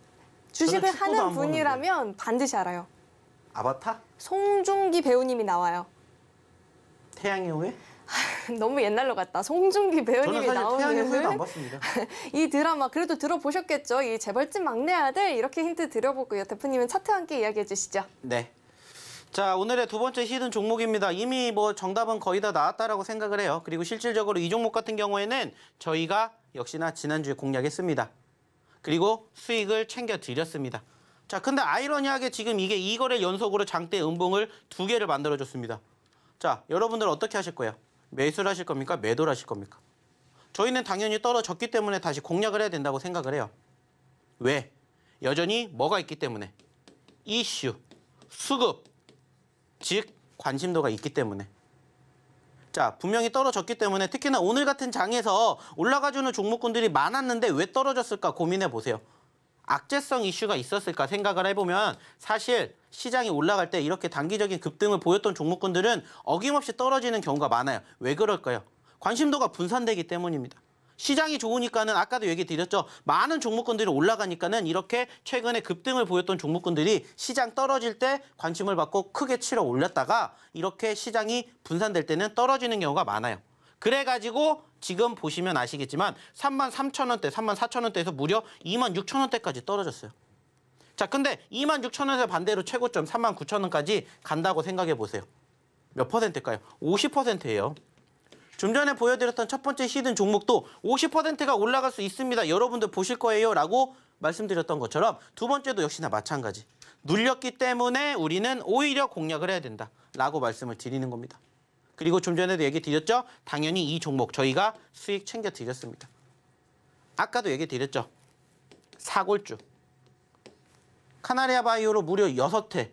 주식을 하는 분이라면 보는데. 반드시 알아요. 아바타? 송중기 배우님이 나와요. 태양의 후예? (laughs) 너무 옛날로 갔다. 송중기 배우님이 나오는 인물. (laughs) 이 드라마 그래도 들어보셨겠죠? 이 재벌집 막내 아들 이렇게 힌트 드려보고요. 대표님은 차트 와 함께 이야기해 주시죠. 네. 자 오늘의 두 번째 히든 종목입니다. 이미 뭐 정답은 거의 다 나왔다라고 생각을 해요. 그리고 실질적으로 이 종목 같은 경우에는 저희가 역시나 지난주에 공략했습니다. 그리고 수익을 챙겨드렸습니다. 자 근데 아이러니하게 지금 이게 이거래 연속으로 장대 음봉을 두 개를 만들어줬습니다. 자 여러분들 어떻게 하실 거예요? 매수를 하실 겁니까? 매도를 하실 겁니까? 저희는 당연히 떨어졌기 때문에 다시 공략을 해야 된다고 생각을 해요. 왜? 여전히 뭐가 있기 때문에 이슈, 수급, 즉 관심도가 있기 때문에 자 분명히 떨어졌기 때문에 특히나 오늘 같은 장에서 올라가주는 종목군들이 많았는데 왜 떨어졌을까 고민해 보세요. 악재성 이슈가 있었을까 생각을 해보면 사실 시장이 올라갈 때 이렇게 단기적인 급등을 보였던 종목군들은 어김없이 떨어지는 경우가 많아요. 왜 그럴까요? 관심도가 분산되기 때문입니다. 시장이 좋으니까는 아까도 얘기 드렸죠. 많은 종목군들이 올라가니까는 이렇게 최근에 급등을 보였던 종목군들이 시장 떨어질 때 관심을 받고 크게 치러 올렸다가 이렇게 시장이 분산될 때는 떨어지는 경우가 많아요. 그래가지고 지금 보시면 아시겠지만 33,000원대, 34,000원대에서 무려 26,000원대까지 떨어졌어요. 자, 근데 26,000원에서 반대로 최고점 39,000원까지 간다고 생각해 보세요. 몇 퍼센트일까요? 50%예요. 좀 전에 보여드렸던 첫 번째 시든 종목도 50%가 올라갈 수 있습니다. 여러분들 보실 거예요. 라고 말씀드렸던 것처럼 두 번째도 역시나 마찬가지. 눌렸기 때문에 우리는 오히려 공략을 해야 된다. 라고 말씀을 드리는 겁니다. 그리고 좀 전에도 얘기 드렸죠? 당연히 이 종목 저희가 수익 챙겨 드렸습니다. 아까도 얘기 드렸죠? 사골주. 카나리아 바이오로 무려 6회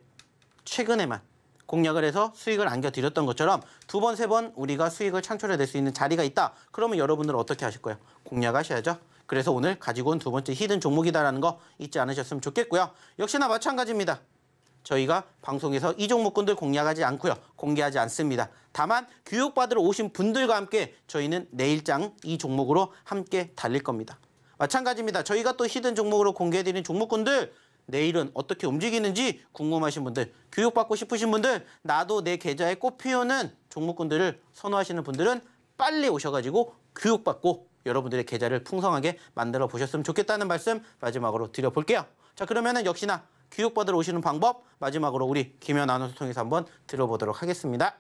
최근에만 공략을 해서 수익을 안겨드렸던 것처럼 두 번, 세 번 우리가 수익을 창출해낼 수 있는 자리가 있다. 그러면 여러분들은 어떻게 하실 거예요? 공략하셔야죠. 그래서 오늘 가지고 온 두 번째 히든 종목이다라는 거 잊지 않으셨으면 좋겠고요. 역시나 마찬가지입니다. 저희가 방송에서 이 종목군들 공략하지 않고요. 공개하지 않습니다. 다만 교육받으러 오신 분들과 함께 저희는 내일장 이 종목으로 함께 달릴 겁니다. 마찬가지입니다. 저희가 또 히든 종목으로 공개해드리는 종목군들 내일은 어떻게 움직이는지 궁금하신 분들, 교육받고 싶으신 분들, 나도 내 계좌에 꽃피우는 종목군들을 선호하시는 분들은 빨리 오셔가지고 교육받고 여러분들의 계좌를 풍성하게 만들어 보셨으면 좋겠다는 말씀 마지막으로 드려볼게요. 자 그러면은 역시나 교육받으러 오시는 방법 마지막으로 우리 김현 아나운서 통해서 한번 들어보도록 하겠습니다.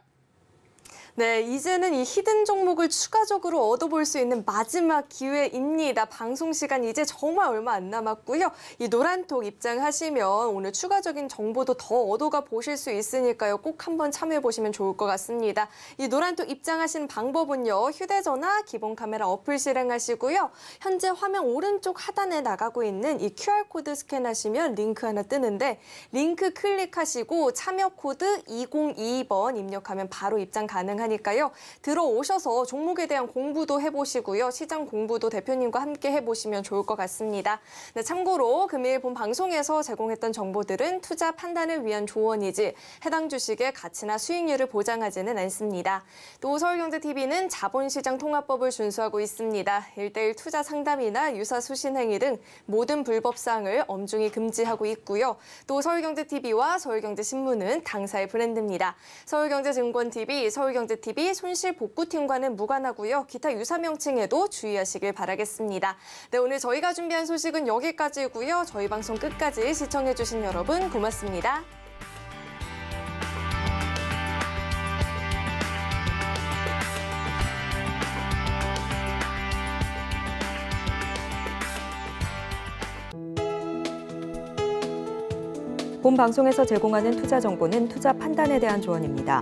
네, 이제는 이 히든 종목을 추가적으로 얻어볼 수 있는 마지막 기회입니다. 방송 시간 이제 정말 얼마 안 남았고요. 이 노란톡 입장하시면 오늘 추가적인 정보도 더 얻어가 보실 수 있으니까요. 꼭 한번 참여해보시면 좋을 것 같습니다. 이 노란톡 입장하신 방법은요. 휴대전화, 기본 카메라 어플 실행하시고요. 현재 화면 오른쪽 하단에 나가고 있는 이 QR코드 스캔하시면 링크 하나 뜨는데 링크 클릭하시고 참여 코드 2022번 입력하면 바로 입장 가능합니다 하니까요. 들어오셔서 종목에 대한 공부도 해보시고요. 시장 공부도 대표님과 함께 해보시면 좋을 것 같습니다. 네, 참고로 금일 본 방송에서 제공했던 정보들은 투자 판단을 위한 조언이지 해당 주식의 가치나 수익률을 보장하지는 않습니다. 또 서울경제TV는 자본시장 통합법을 준수하고 있습니다. 일대일 투자 상담이나 유사 수신 행위 등 모든 불법 사항을 엄중히 금지하고 있고요. 또 서울경제TV와 서울경제신문은 당사의 브랜드입니다. 서울경제증권TV, 서울경제 TV 손실 복구팀과는 무관하고요. 기타 유사 명칭에도 주의하시길 바라겠습니다. 네, 오늘 저희가 준비한 소식은 여기까지고요. 저희 방송 끝까지 시청해주신 여러분 고맙습니다. 본 방송에서 제공하는 투자 정보는 투자 판단에 대한 조언입니다.